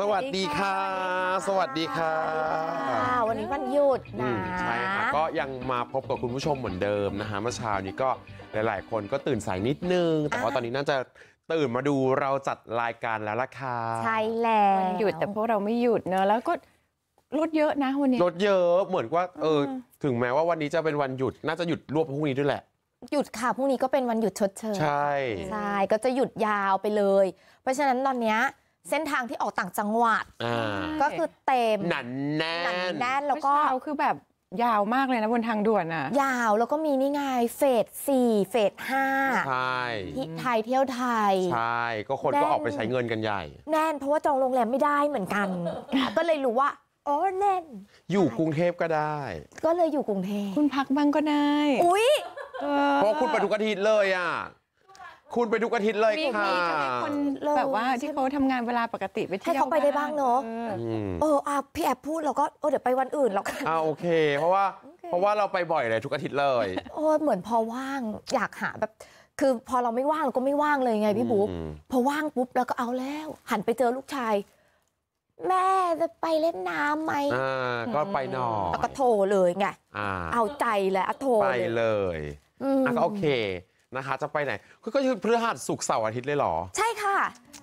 สวัสดีค่ะ สวัสดีค่ะ วันนี้วันหยุดนะใช่ค่ะ ก็ยังมาพบกับคุณผู้ชมเหมือนเดิมนะคะเมื่อเช้านี้ก็หลาย ๆ คนก็ตื่นสายนิดนึง แต่ว่าตอนนี้น่าจะตื่นมาดูเราจัดรายการแล้วล่ะค่ะใช่แล้วหยุดแต่พวกเราไม่หยุดเนอะแล้วก็รถเยอะนะวันนี้รถเยอะเหมือนว่าเออถึงแม้ว่าวันนี้จะเป็นวันหยุดน่าจะหยุดรวบพรุ่งนี้ด้วยแหละ หยุดค่ะพรุ่งนี้ก็เป็นวันหยุดชดเชยใช่ใช่ก็จะหยุดยาวไปเลย เพราะฉะนั้นตอนเนี้ยเส้นทางที่ออกต่างจังหวัดก็คือเต็มหนันแน่นาแน่นแล้วก็เาคือแบบยาวมากเลยนะบนทางด่วนอ่ะ ยาวแล้วก็มีนี่ไงเฟสสี่เฟสห้าใช่ที่ไทยเที่ยวไทยใช่ก็คนก็ออกไปใช้เงินกันใหญ่แน่นเพราะว่าจองโรงแรมไม่ได้เหมือนกัน ก็เลยรู้ว่าอ๋อแน่น อยู่กรุงเทพก็ได้ ก็เลยอยู่กรุงเทพคุณพักบ้างก็ได้ อุ้ยเเพราะคุณไปทุกอาทิตย์เลยอ่ะคุณไปทุกอาทิตย์เลยค่ะแบบว่า ที่เขาทำงานเวลาปกติไปเที่ยวให้เขาไปได้บ้างเนาะอเออพี่แอบพูดเราก็เดี๋ยวไปวันอื่นแล้วกันอ่าโอเคเพราะว่า เพราะว่าเราไปบ่อยเลย ทุกอาทิตย์เลยโอ้เหมือนพอว่างอยากหาแบบคือพอเราไม่ว่างเราก็ไม่ว่างเลยไงพี่บุ๊กพอว่างปุ๊บเราก็เอาแล้ว หันไปเจอลูกชาย แม่จะไปเล่นน้ำไหมก็ไปนอนแล้วก็โทรเลยไงอเอาใจแหละอโทรไปเลยเลยอ่ะก็โอเคนะคะจะไป ไหนก็คือพฤหัสศุกร์เสาร์อาทิตย์เลยหรอ ใช่ค่ะ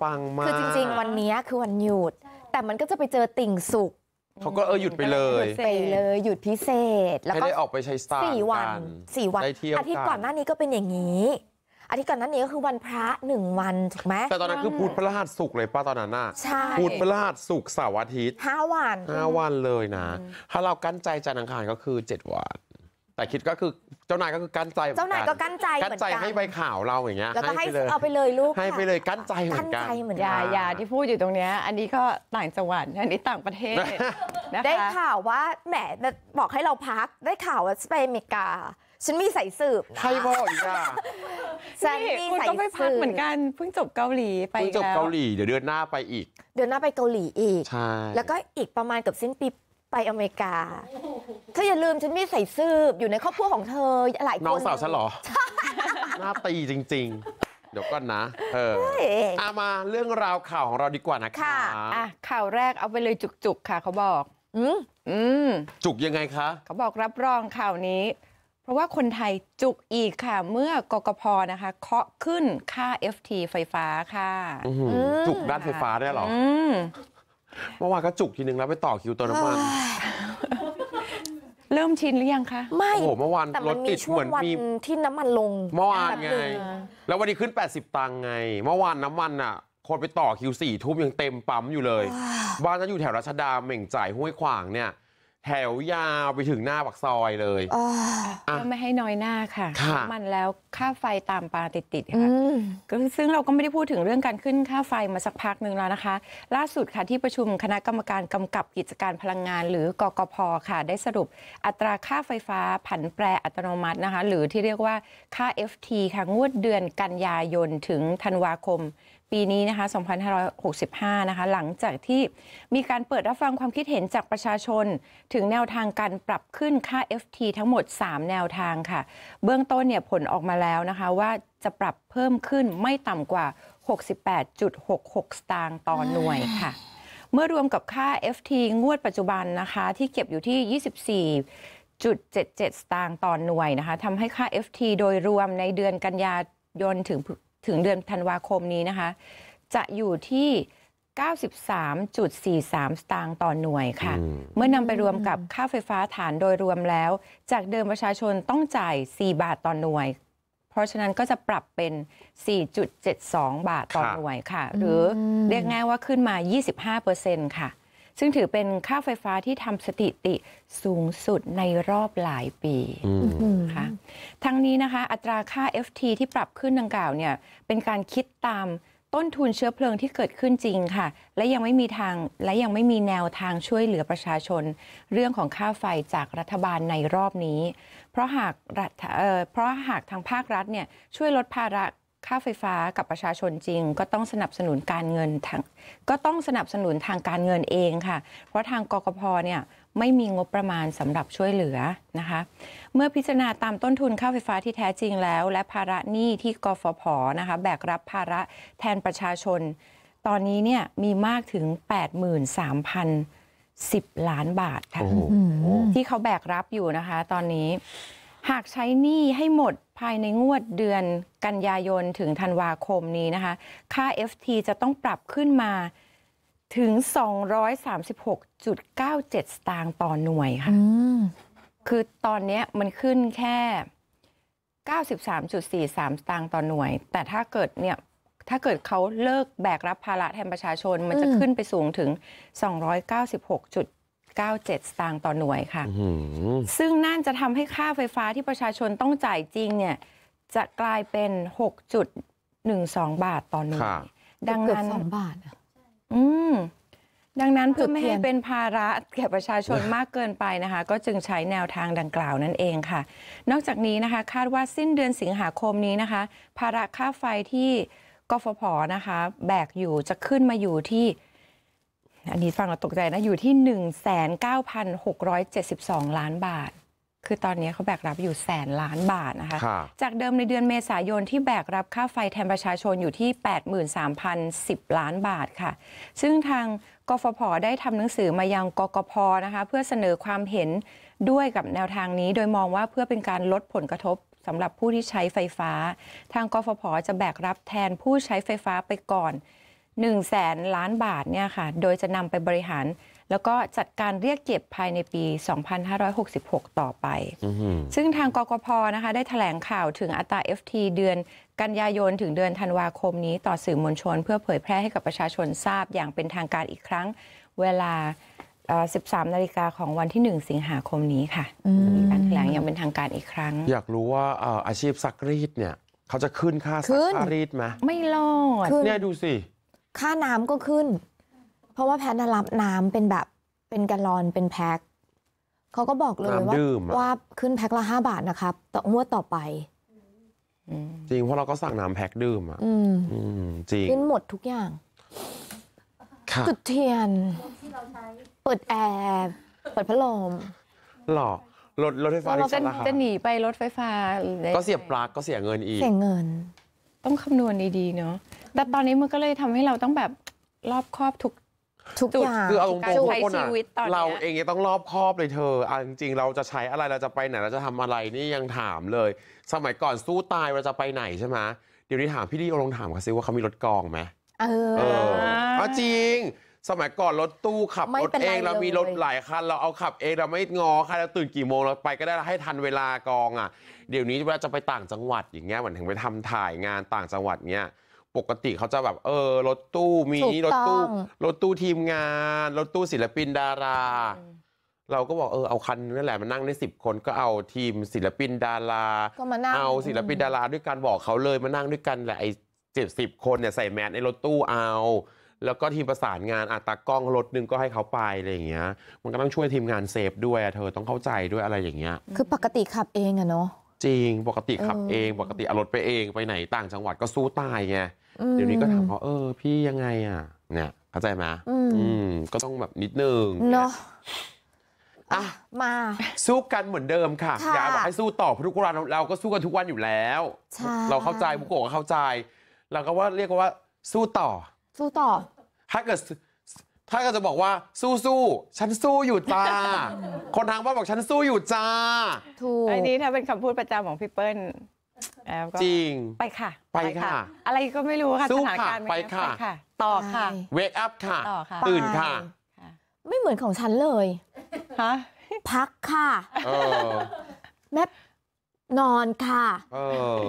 ปังมากคือจริงๆ วันนี้คือวันหยุด แต่มันก็จะไปเจอติ่งสุกร์เขาก็เออหยุดไปเลยหยุดไปเลยหยุดพิเศษแล้วก็ได้ออกไปใช้สตาร์สี่วันสี่วันอาทิตย์ก่อนหน้านี้ก็เป็นอย่างนี้อาทิตย์ก่อนหน้านี้ก็คือวันพระหนึ่งวันถูกไหมแต่ตอนนั้นคือพูดพฤหัสศุกร์เลยป้าตอนนั้นน่ะใช่พูดพฤหัสศุกร์เสาร์อาทิตย์ห้าวันห้าวันเลยนะถ้าเรากั้นใจจันทร์อังคารก็คือเจ็ดวันแต่คิดก็คือเจ้านายก็คือกั้นใจ เจ้านายก็กั้นใจเหมือนกั้นกันใจให้ใบข่าวเราอย่างเงี้ยแล้วก็ให้เลเอาไปเลยลูก ให้ไปเลยกั้นใจเหมืกัอนกัใจนเหมือนย่กันยาที่พูดอยู่ตรงเนี้ย อันนี้ก็ต่างจังหวัด อันนี้ต่างประเทศนะได้ข่าวว่าแหมบอกให้เราพัก ได้ข่าวว่าสเปอเมริกา ฉันมีสายสืบให้บอกอีกอ่ะนีคุณก็ไปพักเหมือนกัน เพิ่งจบเกาหลีไปเพิ่งจบแล้วเกาหลีเดี๋ยวเดือนหน้าไปอีก เดือนหน้าไปเกาหลีอีก ใช่ แล้วก็อีกประมาณเกือบสิ้นปีไปอเมริกาเธออย่าลืมฉันมีใส่ซืบอยู่ในครอบครัวของเธอหลายคนน้องสาวฉันหรอหน้าตีจริงๆ เดี๋ยวก่อนนะ เออเอามาเรื่องราวข่าวของเราดีกว่านะคะอ่ะ ข่าวแรกเอาไปเลยจุกๆค่ะเขาบอก อืมอืมจุกยังไงคะ เขาบอกรับรองข่าวนี้ เพราะว่าคนไทยจุกอีกค่ะเมื่อกกพนะคะ เคาะขึ้นค่า FT ไฟฟ้าค่ะจุกด้านไฟฟ้าได้หรอเมื่อวานก็จุกทีนึงแล้วไปต่อคิวตัวน้ำมัน เริ่มชินหรือยังคะ ไม่ โอ้โหเมื่อวานรถติดเหมือนมีที่น้ำมันลง เมื่อวานไง แล้ววันนี้ขึ้น 80 ตังค์ไง เมื่อวานน้ำมันอ่ะคนไปต่อคิวสี่ทุ่มยังเต็มปั๊มอยู่เลย บ้านฉันอยู่แถวรัชดาเหม่งจ่ายห้วยขวางเนี่ยแถวยาวไปถึงหน้าปักซอยเลยเพื่อไม่ให้น้อยหน้าค่ะค่ะมันแล้วค่าไฟตามปลาติด ๆ ค่ะซึ่งเราก็ไม่ได้พูดถึงเรื่องการขึ้นค่าไฟมาสักพักหนึ่งแล้วนะคะ ล่าสุดค่ะที่ประชุมคณะกรรมการกำกับกิจการพลังงานหรือกกพค่ะ ได้สรุปอัตราค่าไฟฟ้าผันแปรอัตโนมัตินะคะหรือที่เรียกว่าค่า FT ค่ะ งวดเดือนกันยายนถึงธันวาคมปีนี้นะคะ 2565 นะคะ หลังจากที่มีการเปิดรับฟังความคิดเห็นจากประชาชน ถึงแนวทางการปรับขึ้นค่า FT ทั้งหมด 3 แนวทางค่ะ เบื้องต้นเนี่ยผลออกมาแล้วนะคะว่าจะปรับเพิ่มขึ้นไม่ต่ำกว่า 68.66 สตางค์ต่อหน่วยค่ะ เมื่อรวมกับค่า FT งวดปัจจุบันนะคะที่เก็บอยู่ที่ 24 7 7 สตางค์ต่อนหน่วยนะคะทำให้ค่า FT โดยรวมในเดือนกันยายนถึงถึงเดือนธันวาคมนี้นะคะ จะอยู่ที่ 93.43 สตางค์ต่อหน่วยค่ะ เมื่อนำไปรวมกับค่าไฟฟ้าฐานโดยรวมแล้ว จากเดิมประชาชนต้องจ่าย 4 บาทต่อหน่วย เพราะฉะนั้นก็จะปรับเป็น 4.72 บาทต่อหน่วยค่ะ หรือเรียกง่ายว่าขึ้นมา 25%ค่ะซึ่งถือเป็นค่าไฟฟ้าที่ทำสถิติสูงสุดในรอบหลายปีนะคะทั้งนี้นะคะอัตราค่า FT ที่ปรับขึ้นดังกล่าวเนี่ยเป็นการคิดตามต้นทุนเชื้อเพลิงที่เกิดขึ้นจริงค่ะและยังไม่มีทางและยังไม่มีแนวทางช่วยเหลือประชาชน เรื่องของค่าไฟจากรัฐบาลในรอบนี้ เพราะหากเพราะหากทางภาครัฐเนี่ยช่วยลดภาระค่าไฟฟ้ากับประชาชนจริง ก็ต้องสนับสนุนการเงินทางก็ต้องสนับสนุนทางการเงินเองค่ะ เพราะทางกกพเนี่ยไม่มีงบประมาณสำหรับช่วยเหลือนะคะเมื่อพิจารณาตามต้นทุนค่าไฟฟ้าที่แท้จริงแล้ว และภาระหนี้ที่กฟผนะคะแบกรับภาระแทนประชาชน ตอนนี้เนี่ยมีมากถึง 83,010 ล้านบาทค่ะที่เขาแบกรับอยู่นะคะ ตอนนี้หากใช้หนี้ให้หมดภายในงวดเดือนกันยายนถึงธันวาคมนี้นะคะค่า FT จะต้องปรับขึ้นมาถึง 236.97 สตางค์ต่อหน่วยค่ะคือตอนนี้มันขึ้นแค่ 93.43 สตางค์ต่อหน่วย แต่ถ้าเกิดเนี่ยถ้าเกิดเขาเลิกแบกรับภาระแทนประชาชนมันจะขึ้นไปสูงถึง296.7 97สตางค์ต่อหน่วยค่ะซึ่งนั่นจะทำให้ค่าไฟฟ้าที่ประชาชนต้องจ่ายจริงเนี่ยจะกลายเป็น 6.12 บาทต่อหน่วยดังนั้นบาทอืมดังนั้น เพื่อไม่ให้เป็นภาระแก่ประชาชนมากเกินไปนะคะ ก็จึงใช้แนวทางดังกล่าวนั่นเองค่ะ นอกจากนี้นะคะคาดว่าสิ้นเดือนสิงหาคมนี้นะคะ ภาระค่าไฟที่กฟผนะคะ แบกอยู่จะขึ้นมาอยู่ที่อันนี้ฟังเราตกใจนะอยู่ที่ 19,672 ล้านบาท คือตอนนี้เขาแบกรับอยู่แสนล้านบาทนะคะ จากเดิมในเดือนเมษายนที่แบกรับค่าไฟแทนประชาชนอยู่ที่ 83,010 ล้านบาทค่ะ ซึ่งทางกฟผได้ทำหนังสือมายังกกพนะคะเพื่อเสนอความเห็นด้วยกับแนวทางนี้ โดยมองว่าเพื่อเป็นการลดผลกระทบสำหรับผู้ที่ใช้ไฟฟ้า ทางกฟผจะแบกรับแทนผู้ใช้ไฟฟ้าไปก่อน1แสนล้านบาทเนี่ยค่ะ โดยจะนำไปบริหาร แล้วก็จัดการเรียกเก็บภายในปี 2566 ต่อไป ซึ่งทางกกพนะคะได้ถแถลงข่าวถึงอัตรา FT เดือนกันยายน ถึงเดือนธันวาคมนี้ ต่อสื่อมวลชน เพื่อเผยแพร่ให้กับประชาชนทราบอย่างเป็นทางการอีกครั้งเวลา 13 นาฬิกาของวันที่ 1 สิงหาคมนี้ค่ะมีการแถลงยังเป็นทางการอีกครั้ง อยากรู้ว่าอาชีพซักรีดเนี่ยเขาจะขึ้นค่าซักรีดไหมไม่รอด เนี่ยดูสิค่าน้ำก็ขึ้น เพราะว่าแพทย์รับน้ำเป็นแบบเป็นกลลอนเป็นแพ็คเขาก็บอกเลยว่าว่าขึ้นแพ็คละห้าบาทนะครับต่องวดต่อไปจริงเพราะเราก็สั่งน้ำแพ็คดื่มอ่ะจริงขึ้นหมดทุกอย่างจุดเทียนเปิดแอร์เปิดพัดลมหรอรถรถไฟฟ้าที่ชราาจะหนีไปรถไฟฟ้า ก็เสียบปลั๊กก็เสียเงินอีกเสียเงินต้องคำนวณดีๆเนาะ แต่ตอนนี้มันก็เลยทำให้เราต้องแบบรอบครอบทุกทุกอย่างคือเอาตรงๆทุกคนอ่ะเราเองต้องรอบครอบเลยเธอเอาจริงๆเราจะใช้อะไรเราจะไปไหน เราจะทำอะไรนี่ยังถามเลย สมัยก่อนสู้ตายเราจะไปไหนใช่ไหมเดี๋ยวนี้ถามพี่ดีลองถามเขาซิว่าเขามีรถกองไหมเออจริงสมัยก่อนรถตู้ขับรถเองเรามีรถหลายคัน เราเอาขับเอง เราไม่งอค่ะเราตื่นกี่โมงเราไปก็ได้เราให้ทันเวลากองอ่ะ เดี๋ยวนี้เวลาจะไปต่างจังหวัดอย่างเงี้ยเหมือนถึงไปทำถ่ายงานต่างจังหวัดเนี้ยปกติเขาจะแบบเออ รถตู้มีรถตู้ รถตู้ทีมงาน รถตู้ศิลปินดารา เราก็บอกเออ เอาคันนั่นแหละมานั่งได้สิบคนก็เอาทีมศิลปินดาราเอาศิลปินดาราด้วยกันบอกเขาเลยมานั่งด้วยกันแหละไอ้เจ็ดสิบคนเนี่ยใส่แมสในรถตู้เอาแล้วก็ทีมประสานงานอาตากล้องรถนึงก็ให้เขาไปอะไรอย่างเงี้ย มันก็ต้องช่วยทีมงานเซฟด้วยเธอต้องเข้าใจด้วยอะไรอย่างเงี้ยคือปกติขับเองอะเนาะจริงปกติขับเองปกติเอารถไปเองไปไหนต่างจังหวัดก็สู้ตายไงเดี๋ยวนี้ก็ถามเขาเออ พี่ยังไงอะเนี่ย เข้าใจไหมอืมก็ต้องแบบนิดนึงเนาะอ่ะมาสู้กันเหมือนเดิมค่ะอยาาบอกให้สู้ต่อทุกวันเราก็สู้กันทุกวันอยู่แล้ว เราเข้าใจบุโกะก็เข้าใจ เราก็ว่าเรียกว่าสู้ต่อสู้ต่อถ้าเกิดถ้าเกิดจะบอกว่าสู้สู้ฉันสู้อยู่จ้า คนทางบ้านบอกฉันสู้อยู่จ้าถูกอันนี้ถ้าเป็นคำพูดประจำของพี่เปิ้ลแอบก็จริง ไปค่ะ ไปค่ะ อะไรก็ไม่รู้ค่ะสู้ถานค่ะการณ์ม่ไปค่ะ ต่อค่ะ เวกอัพค่ะต่อค่ะตื่นค่ะ ไม่เหมือนของฉันเลยฮะพักค่ะแม่นอนค่ะ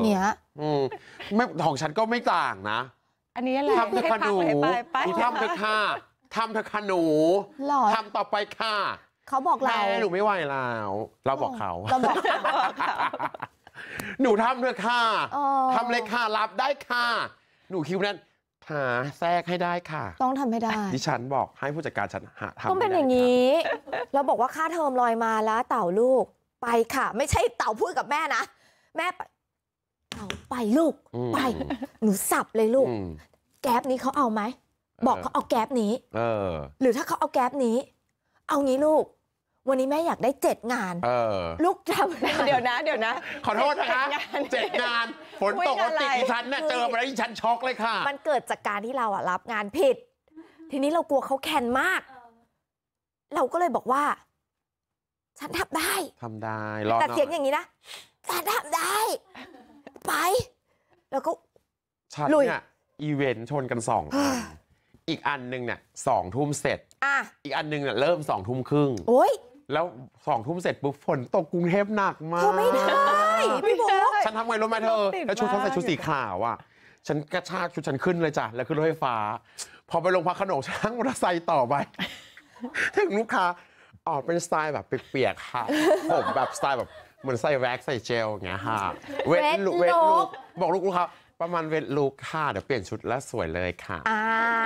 เนี้ยอืมไม่ของฉันก็ไม่ต่างนะันนี้อะไรทำเถอะค่ะหนูทำเถอะค่ะทำเถอะค่ะหนูทำต่อไปค่ะ เขาบอกเราหนูไม่ไหวแล้ว เราบอกเขา เราบอกเขา หนูทำเถอะค่ะทำเลยค่ะรับได้ค่ะ หนูคิดวานั้นหาแทรกให้ได้ค่ะ ต้องทำให้ได้ ดิฉันบอกให้ผู้จัดการฉันหาทำต้องเป็นอย่างนี้ เราบอกว่าค่าเทอมลอยมาแล้วเต่าลูกไปค่ะ ไม่ใช่เต่าพูดกับแม่นะ แม่เอาไปลูกไป หนูสับเลยลูก แก๊บนี้เขาเอาไหม บอกเขาเอาแก๊บนี้หรือถ้าเขาเอาแก๊บนี้ เอางี้ลูก วันนี้แม่อยากได้เจ็ดงานลูกจำเดี๋ยวนะ เดี๋ยวนะ ขอโทษนะคะเจ็ดงานฝนตกติดชันน่เจอมาแล้วัันช็อกเลยค่ะมันเกิดจากการที่เราอ่ะรับงานผิด ทีนี้เรากลัวเขาแคนมาก เราก็เลยบอกว่า ฉันทำได้ทำได้แต่เสียงอย่างนี้นะฉันทำได้ไป แล้วก็ฉันเนี่ยอีเวนต์ชนกันสองอันอีกอันหนึ่งเนี่ยสองทุ่มเสร็จอ่ะอีกอันหนึ่งเนี่ยเริ่มสองทุ่มครึ่งโอ้ย แล้วสองทุ่มเสร็จปุ๊บฝนตกกรุงเทพหนักมาเธอไม่ได้พี่บุ๊กฉันทำไงรู้ไหมเธอ แล้วชุดเขาใส่ชุดสีขาวอ่ะฉันกระชากชุดฉันขึ้นเลยจ้ะ แล้วขึ้นรถไฟฟ้า พอไปลงพักขนมช้างมอเตอร์ไซค์ต่อไปถึงลูกค้าออกเป็นสไตล์แบบเปียกๆค่ะ ผมแบบสไตล์แบบเหมือนใส่แว็กซ์ใส่เจลอย่างเงี้ยค่ะเวทลุกเวทลุกบอกลูกครับประมาณเวทลุกค่ะเดี๋ยวเปลี่ยนชุดแล้วสวยเลยค่ะ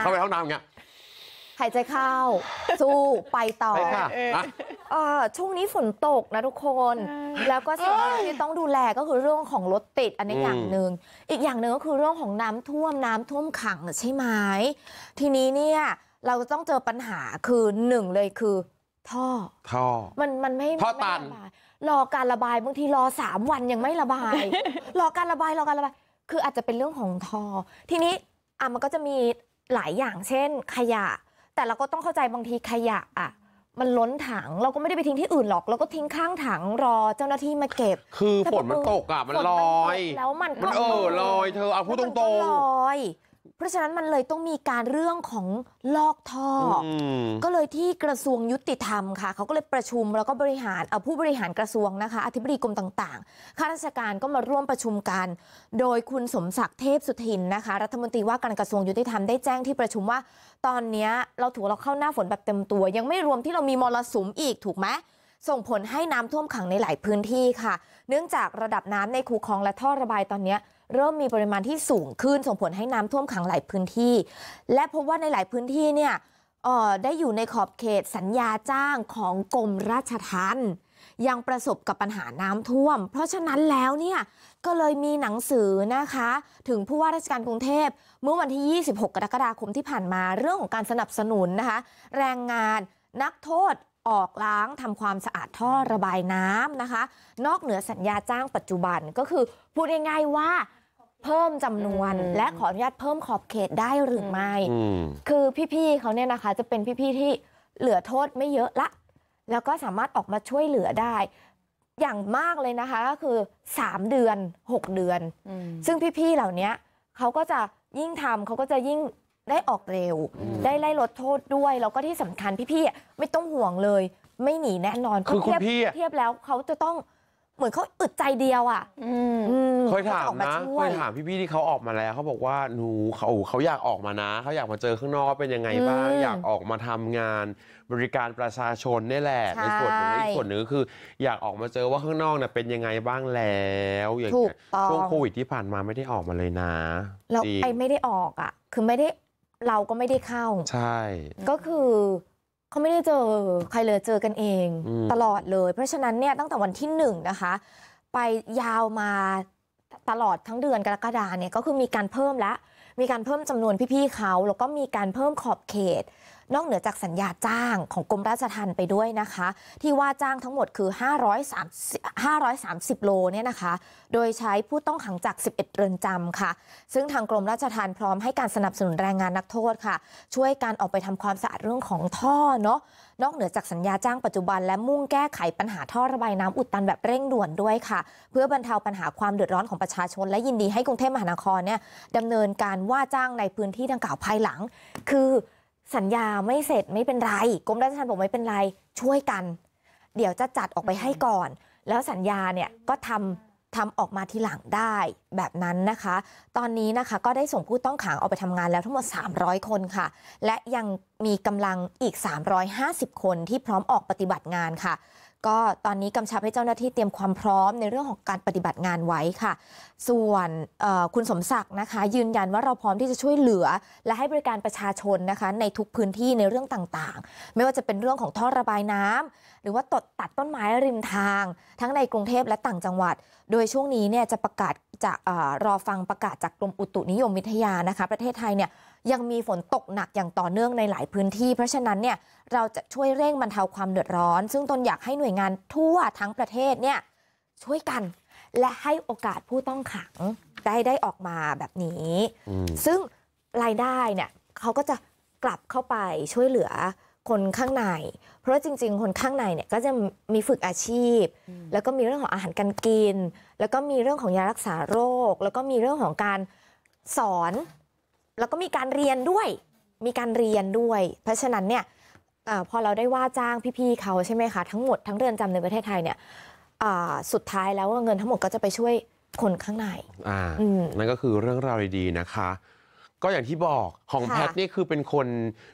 เข้าไปห้องน้ำอย่างเงี้ยหายใจเข้า สู้ไปต่อไปค่ะเอ่อช่วงนี้ฝนตกนะทุกคน แล้วก็สิ่งที่ต้องดูแลก็คือเรื่องของรถติดอันนี้อย่างหนึ่งอีกอย่างหนึ่งก็คือเรื่องของน้ำท่วมน้ำท่วมขังใช่ไหมทีนี้เนี่ยเราจะต้องเจอปัญหาคือหนึ่งเลยคือท่อท่อมันมันไม่ท่อตันรอการระบายบางทีรอสามวันยังไม่ระบาย รอ การระบายรอการระบาย คืออาจจะเป็นเรื่องของทอ ทีนี้อ่ะมันก็จะมีหลายอย่างเช่นขยะ แต่เราก็ต้องเข้าใจบางทีขยะอ่ะมันล้นถังเราก็ไม่ได้ไปทิ้งที่อื่นหรอกเราก็ทิ้งข้างถังรอเจ้าหน้าที่มาเก็บคือฝนมันตกอ่ะ มันลอย แล้วมันก็เออลอย เธอเอาพูดตรงๆลอยราะฉะนั้นมันเลยต้องมีการเรื่องของลอกท่ออก็เลยที่กระทรวงยุติธรรมค่ะเขาก็เลยประชุมแล้วก็บริหารเอาผู้บริหารกระทรวงนะคะอธิบดีกรมต่าง ๆ ข้าราชการก็มาร่วมประชุมกัน โดยคุณสมศักดิ์เทพสุทินนะคะรัฐมนตรีว่าการกระทรวงยุติธรรมได้แจ้งที่ประชุมว่าตอนนี้เราถือเราเข้าหน้าฝนแบบเต็มตัว ยังไม่รวมที่เรามีมรสุมอีกถูกไหมส่งผลให้น้ำท่วมขังในหลายพื้นที่ค่ะ เนื่องจากระดับน้ำในคูคลองและท่อระบายตอนนี้เริ่มมีปริมาณที่สูงขึ้นส่งผลให้น้ำท่วมขังหลายพื้นที่ และพบว่าในหลายพื้นที่เนี่ยได้อยู่ในขอบเขตสัญญาจ้างของกรมราชทัณฑ์ยังประสบกับปัญหาน้ำท่วม เพราะฉะนั้นแล้วเนี่ยก็เลยมีหนังสือนะคะ ถึงผู้ว่าราชการกรุงเทพเมื่อวันที่ 26 กรกฎาคมที่ผ่านมาเรื่องของการสนับสนุนนะคะ แรงงานนักโทษ ออกล้างทำความสะอาดท่อระบายน้ำนะคะ นอกเหนือสัญญาจ้าง ปัจจุบันก็คือพูดง่ายๆว่าเพิ่มจำนวนและขออนุญาตเพิ่มขอบเขตได้หรือไม่คือพี่ๆเขาเนี่ยนะคะ จะเป็นพี่ๆที่เหลือโทษไม่เยอะละ แล้วก็สามารถออกมาช่วยเหลือได้อย่างมากเลยนะคะ ก็คือ 3 เดือน 6 เดือน ซึ่งพี่ๆ เหล่านี้เขาก็จะยิ่งทำเขาก็จะยิ่งได้ออกเร็ว ได้ไล่ลดโทษด้วยแล้วก็ที่สำคัญพี่ๆไม่ต้องห่วงเลย ไม่หนีแน่นอนคือคุณพี่เทียบแล้วเขาจะต้องเหมือนเขาอึดใจเดียวอ่ะเคยถามนะเคยถามพี่ๆที่เขาออกมาแล้วเขาบอกว่าหนูเขาเขาอยากออกมานะเขาอยากมาเจอข้างนอกเป็นยังไงบ้าง อยากออกมาทำงานบริการประชาชนนี่แหละในส่วนหนึ่งในส่วนหนึ่งคือ อยากออกมาเจอว่าข้างนอกเนี่ยเป็นยังไงบ้างแล้วอย่างช่วงโควิดที่ผ่านมาไม่ได้ออกมาเลยนะเราไอไม่ได้ออกอ่ะ คือไม่ได้เราก็ไม่ได้เข้า ใช่ ก็คือเขาไม่ได้เจอใครเลยเจอกันเองตลอดเลย เพราะฉะนั้นเนี่ยตั้งแต่วันที่หนึ่งนะคะไปยาวมาตลอดทั้งเดือนกรกฎาเนี่ยก็คือมีการเพิ่มแล้วมีการเพิ่มจำนวนพี่ๆเขา แล้วก็มีการเพิ่มขอบเขตนอกเหนือจากสัญญาจ้างของกรมราชทัณฑ์ไปด้วยนะคะ ที่ว่าจ้างทั้งหมดคือ 530 530โลเนี่ยนะคะ โดยใช้ผู้ต้องขังจาก 11เรือนจำค่ะ ซึ่งทางกรมราชทัณฑ์พร้อมให้การสนับสนุนแรงงานนักโทษค่ะ ช่วยการออกไปทำความสะอาดเรื่องของท่อเนาะนอกเหนือจากสัญญาจ้างปัจจุบัน และมุ่งแก้ไขปัญหาท่อระบายน้ำอุดตันแบบเร่งด่วนด้วยค่ะ เพื่อบรรเทาปัญหาความเดือดร้อนของประชาชน และยินดีให้กรุงเทพมหานครเนี่ยดำเนินการว่าจ้างในพื้นที่ดังกล่าวภายหลัง คือสัญญาไม่เสร็จไม่เป็นไรกรมราชธรรมบอกไม่เป็นไร ช่วยกัน เดี๋ยวจะจัดออกไปให้ก่อน แล้วสัญญาเนี่ยก็ทำทำออกมาทีหลังได้แบบนั้นนะคะ ตอนนี้นะคะก็ได้ส่งผู้ต้องขังออกไปทำงานแล้วทั้งหมด 300 คนค่ะ และยังมีกำลังอีก 350 คนที่พร้อมออกปฏิบัติงานค่ะก็ตอนนี้กำชับให้เจ้าหน้าที่เตรียมความพร้อมในเรื่องของการปฏิบัติงานไว้ค่ะ ส่วนคุณสมศักดิ์นะคะยืนยันว่าเราพร้อมที่จะช่วยเหลือและให้บริการประชาชนนะคะในทุกพื้นที่ในเรื่องต่างๆ ไม่ว่าจะเป็นเรื่องของท่อระบายน้ำ หรือว่าตัดตัดต้นไม้ริมทาง ทั้งในกรุงเทพและต่างจังหวัด โดยช่วงนี้เนี่ยจะประกาศจะรอฟังประกาศจากกรมอุตุนิยมวิทยานะคะประเทศไทยเนี่ยยังมีฝนตกหนักอย่างต่อเนื่องในหลายพื้นที่ เพราะฉะนั้นเนี่ยเราจะช่วยเร่งบรรเทาความเดือดร้อน ซึ่งตนอยากให้หน่วยงานทั่วทั้งประเทศเนี่ยช่วยกัน และให้โอกาสผู้ต้องขังได้ได้ออกมาแบบนี้ ซึ่งรายได้เนี่ยเขาก็จะกลับเข้าไปช่วยเหลือคนข้างใน เพราะจริงๆ คนข้างในเนี่ย ก็จะมีฝึกอาชีพ แล้วก็มีเรื่องของอาหารการกิน แล้วก็มีเรื่องของยารักษาโรค แล้วก็มีเรื่องของการสอน แล้วก็มีการเรียนด้วย มีการเรียนด้วย เพราะฉะนั้นเนี่ยอพอเราได้ว่า จ้างพี่ๆ เขาใช่ไหมคะทั้งหมดทั้งเรือนจำในประเทศไทยเนี่ย สุดท้ายแล้วเงินทั้งหมดก็จะไปช่วยคนข้างในอนั่นก็คือเรื่องราวดีๆนะคะก็อย่างที่บอกของแพทนี่คือเป็นคน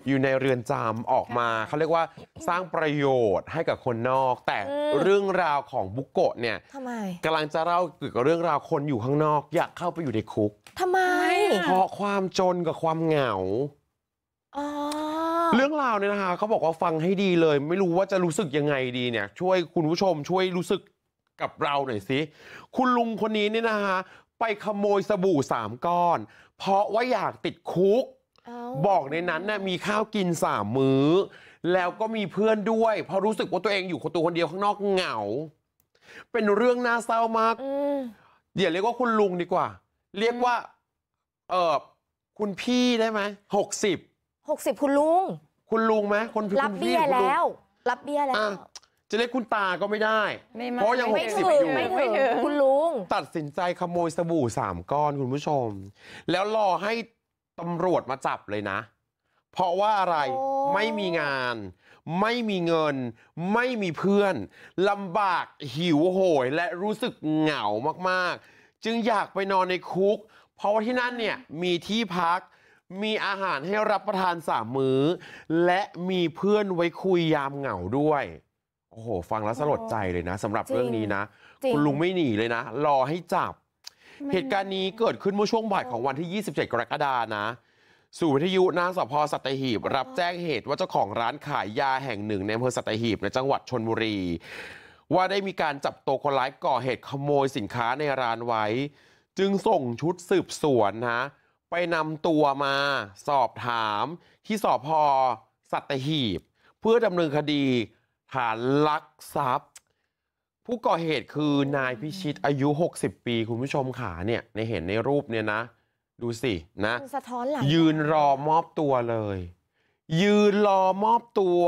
อยู่ในเรือนจำออกมาเขาเรียกว่าสร้างประโยชน์ให้กับคนนอก แต่เรื่องราวของบุโกะเนี่ยทำไมกำลังจะเล่าเกี่ยวกับเรื่องราวคนอยู่ข้างนอกอยากเข้าไปอยู่ในคุกทำไมเพราะความจนกับความเหงาเรื่องราวเนี่ยนะคะเขาบอกว่าฟังให้ดีเลย ไม่รู้ว่าจะรู้สึกยังไงดีเนี่ย ช่วยคุณผู้ชมช่วยรู้สึกกับเราหน่อยสิคุณลุงคนนี้เนี่ยนะคะไปขโมยสบู่สามก้อน เพราะว่าอยากติดคุกบอกในนั้นนะมีข้าวกินสามมื้อ แล้วก็มีเพื่อนด้วย เพราะรู้สึกว่าตัวเองอยู่คนตัวคนเดียวข้างนอกเหงา เป็นเรื่องน่าเศร้ามากเดี๋ยวเรียกว่าคุณลุงดีกว่าเรียกว่า เออคุณพี่ได้ไหมหกสิบหกสิบคุณลุง คุณลุงไหมคนรับเบี้ยแล้ว รับเบี้ยแล้วจะเรียกคุณตาก็ไม่ได้ไเพราะยังหกสิบอยู่คุณลุง ตัดสินใจขโมยสบู่สามก้อนคุณผู้ชม แล้วรอให้ตำรวจมาจับเลยนะ เพราะว่าอะไรไม่มีงาน ไม่มีเงินไม่มีเพื่อน ลำบากหิวโหย และรู้สึกเหงามาก ๆ จึงอยากไปนอนในคุก เพราะว่าที่นั่นเนี่ยมีที่พักมีอาหารให้รับประทานสามมื้อและมีเพื่อนไว้คุยยามเหงาด้วยโอ้โห ฟังแล้วสลดใจเลยนะสำหรับเรื่องนี้นะ คุณลุงไม่หนีเลยนะ รอให้จับ เหตุการณ์นี้เกิดขึ้นเมื่อช่วงบ่ายของวันที่ 27 กรกฎานะสู่วิทยุน้าสพสัตหีบ รับแจ้งเหตุว่าเจ้าของร้านขายยาแห่งหนึ่ง ในอำเภอสัตหีบในจังหวัดชนบุรี ว่าได้มีการจับตัวคนร้ายก่อเหตุขโมยสินค้าในร้านไว้ จึงส่งชุดสืบสวนนะไปนำตัวมาสอบถามที่สพสัตหีบ เพื่อดำเนินคดีฐานลักทรัพย์ ผู้ก่อเหตุคือนายพิชิตอายุ 60 ปี คุณผู้ชมขาเนี่ยในเห็นในรูปเนี่ยนะ ดูสินะสะท้อนหลัง ยืนรอมอบตัวเลย ยืนรอมอบตัว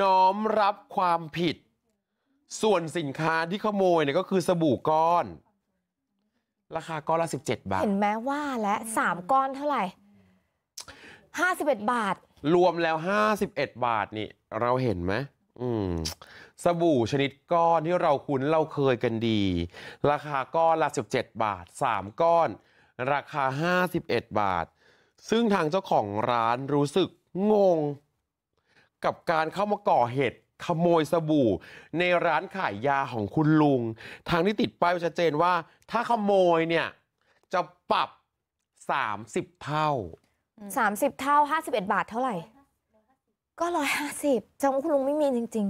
น้อมรับความผิด ส่วนสินค้าที่ขโมยเนี่ยก็คือสบู่ก้อน ราคาก้อนละ 17 บาท เห็นไหมว่าและสามก้อนเท่าไหร่ห้าสิบเอ็ดบาท รวมแล้ว 51 บาทนี่เราเห็นไหมสบู่ชนิดก้อนที่เราคุ้นเราเคยกันดี ราคาก้อนละ17 บาท 3 ก้อน ราคา 51 บาท ซึ่งทางเจ้าของร้านรู้สึกงง กับการเข้ามาก่อเหตุขโมยสบู่ ในร้านขายยาของคุณลุง ทางที่ติดป้ายชัดเจนว่าถ้าขโมยเนี่ย จะปรับ 30 เท่า 30 เท่า 51 บาทเท่าไหร่ก็ร้อยห้าสิบจังคุณลุงไม่มีจริง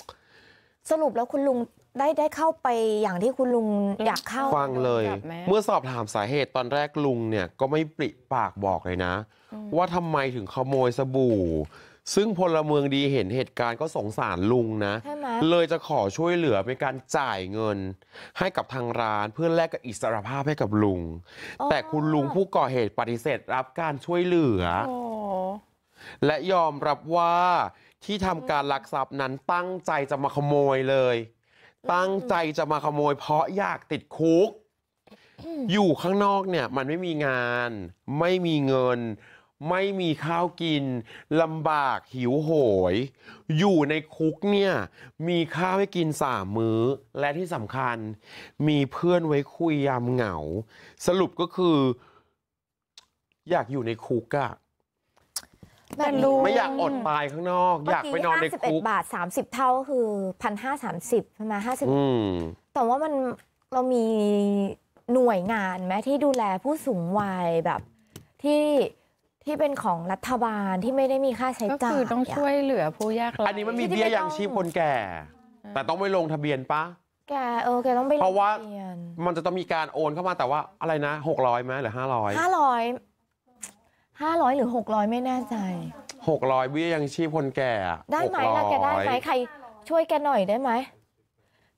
ๆ สรุปแล้วคุณลุงได้ได้เข้าไปอย่างที่คุณลุงอยากเข้า ฟังเลย เมื่อสอบถามสาเหตุตอนแรกลุงเนี่ยก็ไม่ปริปากบอกเลยนะ ว่าทำไมถึงขโมยสบู่ ซึ่งพลเมืองดีเห็นเหตุการณ์ก็สงสารลุงนะ เลยจะขอช่วยเหลือเป็นการจ่ายเงิน ให้กับทางร้านเพื่อแลกกับอิสรภาพให้กับลุง แต่คุณลุงผู้ก่อเหตุปฏิเสธรับการช่วยเหลือและยอมรับว่าที่ทำการลักทรัพย์นั้นตั้งใจจะมาขโมยเลย ตั้งใจจะมาขโมยเพราะอยากติดคุกอยู่ข้างนอกเนี่ยมันไม่มีงาน ไม่มีเงิน ไม่มีข้าวกินลำบากหิวโหย อยู่ในคุกเนี่ยมีข้าวให้กินสามมื้อและที่สำคัญ มีเพื่อนไว้คุยยามเหงา สรุปก็คือ อยากอยู่ในคุกอะบบนู้ไม่อยากอดลายข้างนอกอยากไปนอนในคุกบาท 30 เท่าคือพันห้าสามสิบใช่ไหมห้าสิบแต่ว่ามันเรามีหน่วยงานไหมที่ดูแลผู้สูงวัยแบบที่ที่เป็นของรัฐบาลที่ไม่ได้มีค่าใช้จ่ายก็คือต้องช่วยเหลือผู้ยากไร้อันนี้มันมีเบี้ยยังชีพคนแก่ แต่ต้องไปลงทะเบียนปะ แกเออแกต้องไปเพราะว่ามันจะต้องมีการโอนเข้ามาแต่ว่าอะไรนะหกร้อยไหมหรือห้าร้อยห้าร้อยห้าร้อยหรือหกร้อยไม่แน่ใจหกร้อเบี้ยยังชีพคนแก่อได้ไหมล่ะแกได้ไหมใครช่วยแกหน่อยได้ไหม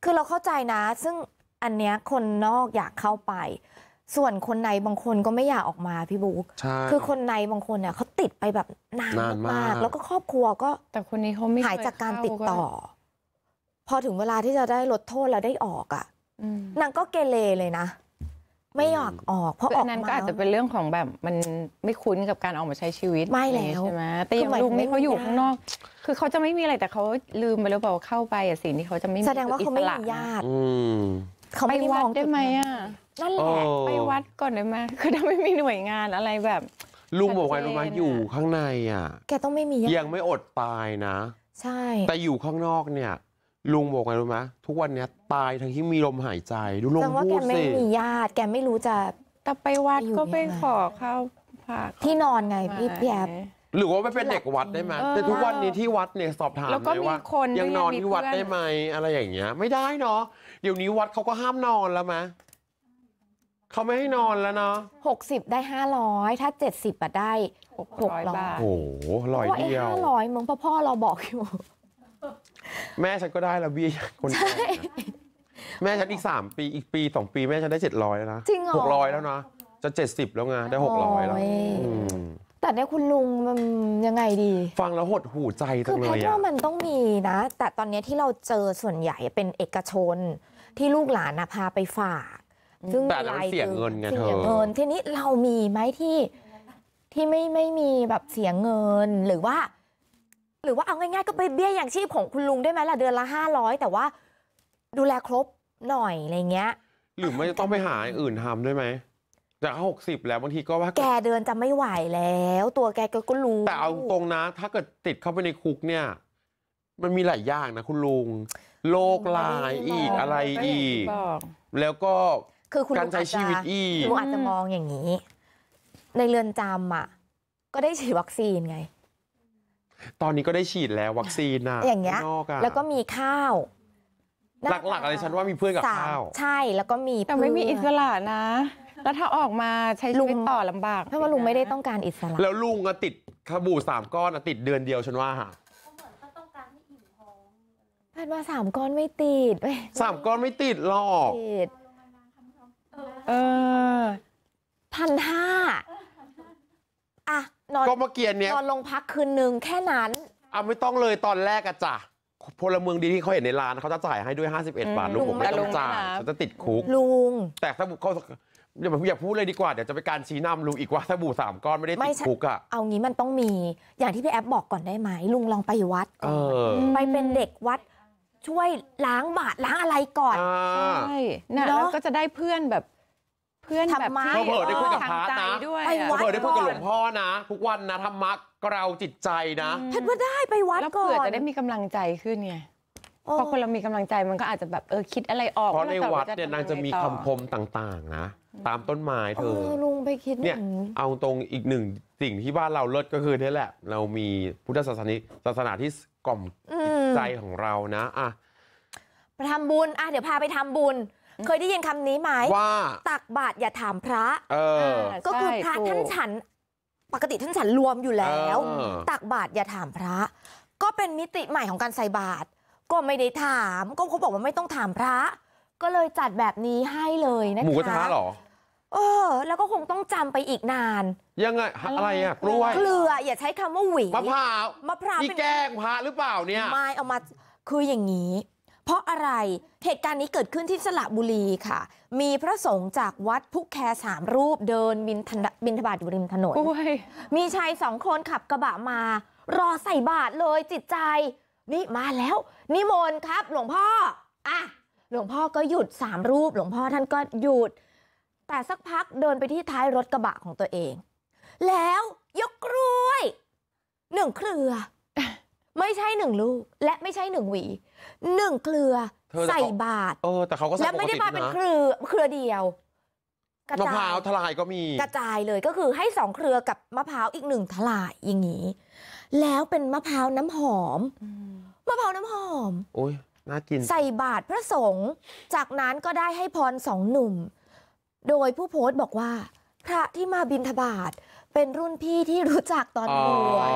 คือเราเข้าใจนะ ซึ่งอันเนี้ยคนนอกอยากเข้าไป ส่วนคนในบางคนก็ไม่อยากออกมาพี่บุ๊คใช่คือคนในบางคนเนี่ยเขาติดไปแบบนานนานมามาก แล้วก็ครอบครัวก็ แต่คนนี้เขาไม่หายจากการติดต่อ พอถึงเวลาที่จะได้ลดโทษแล้วได้ออกอ่ะนางก็เกเรเลยนะไม่อยากออกเพราะออกนั้นก็อาจจะเป็นเรื่องของแบบมันไม่คุ้นกับการออกมาใช้ชีวิตไม่แล้วใช่ไหมแต่ยังลุงนี่เขาอยู่ข้างนอก คือเขาจะไม่มีอะไรแต่เขาลืมไปแล้วบอก่าเข้าไปอ่ะสิ่งที่เขาจะไม่มีแสดงว่าเขาไม่มีญาติเขาไม่วัดได้ไหมอ่ะนั่นแหละไปวัดก่อนได้ไหมคือถ้าไม่มีหน่วยงานอะไรแบบ ลุงบอกว่าลุงมาอยู่ข้างในอ่ะแกต้องไม่มียังไม่อดตายนะใช่ แต่อยู่ข้างนอกเนี่ยลุงบอกไงรู้ไหมทุกวันนี้ตายทั้งที่มีลมหายใจดูลุงแต่ว่าแกไม่มีญาติแกไม่รู้จะแต่ไปวัดก็ไปขอข้าวผกที่นอนไงพี่แอบหรือว่าไปเป็นเด็กวัดได้ไหมแต่ทุกวันนี้ที่วัดเนี่ยสอบถามแล้วเลยว่ามีคนยังนอนที่วัดได้ไหม อะไรอย่างเงี้ย ไม่ได้เนาะเดี๋ยวนี้วัดเขาก็ห้ามนอนแล้วมะเขาไม่ให้นอนแล้วเนาะหกสิบได้ห้าร้อยถ้าเจ็ดสิบอะได้หกร้อยบาท โอ้โหลอยเดียวห้าร้อยมึงพ่อพ่อเราบอกอยู่แม่ฉันก็ได้ละเบี้ยคนแก่แม่ฉันอีกสามปีอีกปีสองปีแม่ฉันได้เจ็ดร้อยแล้วนะจริงเหรอหกร้อยแล้วนะจะเจ็ดสิบแล้วไงได้หกร้อยแล้วแต่เนี่ยคุณลุงมันยังไงดี ฟังแล้วหดหูใจจัคืองเพทลย์อว่ามันต้องมีนะ แต่ตอนนี้ที่เราเจอส่วนใหญ่เป็นเอกชน ที่ลูกหลานนะพาไปฝาก ซึ่งแต่เสียเงินไงเธเสียอเงิน ทีนี้เรามีไหมที่ที่ไม่ไม่มีแบบเสียเงินหรือว่าหรือว่าเอาง่ายๆก็ไปเบี้ยอย่างชีพของคุณลุงได้ไหมล่ะเดือนละห้าร้อยแต่ว่าดูแลครบหน่อยอะไรเงี้ย หรือไม่ต้องไปหาอย่างอื่นทำด้วยไหมจากหกสิบแล้วบางทีก็ว่า แกเดินจะไม่ไหวแล้ว ตัวแกก็รู้แต่เอาตรงนะ ถ้าเกิดติดเข้าไปในคุกเนี่ย มันมีหลายอย่างนะคุณลุงโรคลายอีกอะไรอีกแล้วก็คือคุณลุงใช้ชีวิตอีกลุงอาจจะมองอย่างนี้ ในเรือนจำอ่ะ ก็ได้ฉีดวัคซีนไงตอนนี้ก็ได้ฉีดแล้ววัคซีนนะอย่างเงี้ยแล้วก็มีข้าว หลักๆอะไรฉันว่ามีเพื่อนกับข้าว ใช่แล้วก็มี แต่ไม่มีอิสระนะ แล้วถ้าออกมาใช้ชีวิตต่อลำบากเพราะว่าลุงไม่ได้ต้องการอิสระ แล้วลุงก็ติดขบูสามก้อนติดเดือนเดียวฉันว่าอะแพทยว่าสามก้อนไม่ติดสามก้อนไม่ติดหรอกเออพันห้าอะนอนก็มาเกีย้เนี่ยนอนลงพักคืนนึง แค่นั้นอ่ะไม่ต้องเลยตอนแรกอะจ้ะพลเมืองดีที่เขาเห็นในร้านเขาจะจ่ายให้ด้วย 51 บาทลุงผมไม่ต้องจ่ายฉันจะติดคุกลุง แต่ถ้าเขาอย่าพูดเลยดีกว่าเดี๋ยวจะไปการชี้นำลุงอีกว่าสบู่สามก้อนไม่ได้ติดคุกอะเอางี้มันต้องมี อย่างที่พี่แอฟบอกก่อนได้ไหมลุงลองไปวัดก่อนไปเป็นเด็กวัดช่วยล้างบาทล้างอะไรก่อนใช่นะแล้วก็จะได้เพื่อนแบบเพื่อนแบบที่เผอได้คุยกับพระนะไปวัดเผอได้คุยกับหลวงพ่อนะทุกวันนะธรรมะเราจิตใจนะเ่านว่าได้ไปวัดแล้วก่อเผื่อนจะได้มีกำลังใจขึ้นไงพอคนเรามีกำลังใจมันก็อาจจะแบบเออคิดอะไรออกเพราะในวัดเนี่ยนางจะมีคำคมต่างๆนะตามต้นไม้เธอลุงไปคิดเนี่ยเอาตรงอีกหนึ่งสิ่งที่บ้านเราเลิศก็คือนี่แหละ เรามีพุทธศาสนิศาสนาที่กล่อมใจของเรานะอ่ะไปทำบุญอ่ะเดี๋ยวพาไปทำบุญเคยได้ยินคำนี้ไหมว่าตักบาทอย่าถามพระก็คือพระท่านฉัน ปกติท่านฉันรวมอยู่แล้ว ตักบาทอย่าถามพระ ก็เป็นมิติใหม่ของการใส่บาตรก็ไม่ได้ถาม ก็เขาบอกว่าไม่ต้องถามพระ ก็เลยจัดแบบนี้ให้เลยนะคะหมูกระทะหรอเออ แล้วก็คงต้องจำไปอีกนานยังไงอะไรอ่ะกล้วยเกลืออย่าใช้คำว่าหวีมะพร้าวมะพร้าวเป็นแกงพระหรือเปล่าเนี่ย ไม่เอามาคืออย่างนี้เพราะอะไรเหตุการณ์นี้เกิดขึ้นที่สระบุรีค่ะ มีพระสงฆ์จากวัดพุกแคสามรูปเดินบินบินทบาทอยู่ริมถนนมีชายสองคนขับกระบะมา รอใส่บาตรเลยจิตใจ นี่มาแล้ว นิมนต์ครับหลวงพ่ออ่ะหลวงพ่อก็หยุดสามรูปหลวงพ่อท่านก็หยุด แต่สักพักเดินไปที่ท้ายรถกระบะของตัวเอง แล้วยกกล้วยหนึ่งเครือ ไม่ใช่หนึ่งลูกและไม่ใช่หนึ่งหวีหนึ่งเกลือใส่บาทเออแต่เขาก็ใส่ปกติแล้วไม่ได้มาเป็นเครือเครือเดียวกระมะพร้าวทลายก็มี กระจายเลยก็คือให้สองเครือกับมะพร้าวอีกหนึ่งถลายอย่างนี้แล้วเป็นมะพร้าวน้ำหอมมะพร้าวน้ำหอม โอ้ยน่ากินใส่บาตรพระสงฆ์จากนั้นก็ได้ให้พรสองหนุ่ม โดยผู้โพสต์บอกว่า พระที่มาบินทบาทเป็นรุ่นพี่ที่รู้จักตอนบวช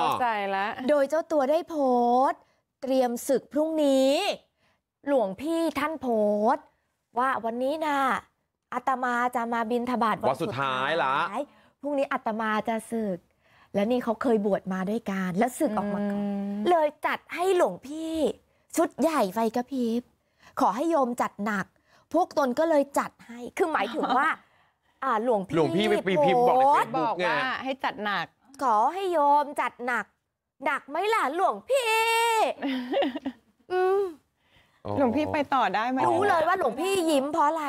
เข้าใจแล้วโดยเจ้าตัวได้โพสต์เตรียมศึกพรุ่งนี้ หลวงพี่ท่านโพสต์ ว่าวันนี้นะอาตมาจะมาบินทบาทวันสุดท้ายลอพรุ่งนี้อาตมาจะศึก แล้วนี่เขาเคยบวชมาด้วยกันแล้วศึกออกมาก่อนเลยจัดให้หลวงพี่ ชุดใหญ่ไฟกระพริบขอให้โยมจัดหนัก พวกตนก็เลยจัดให้ คือหมายถึงว่า อ่าหลวงพี่หลวงพี่ไปพิมพ์บอกในเฟซบุ๊กไงให้จัดหนัก ขอให้โยมจัดหนักหนักไหมล่ะหลวงพี่หลวงพี่ไปต่อได้ไหมรู้เลยว่าหลวงพี่ยิ้มเพราะอะไร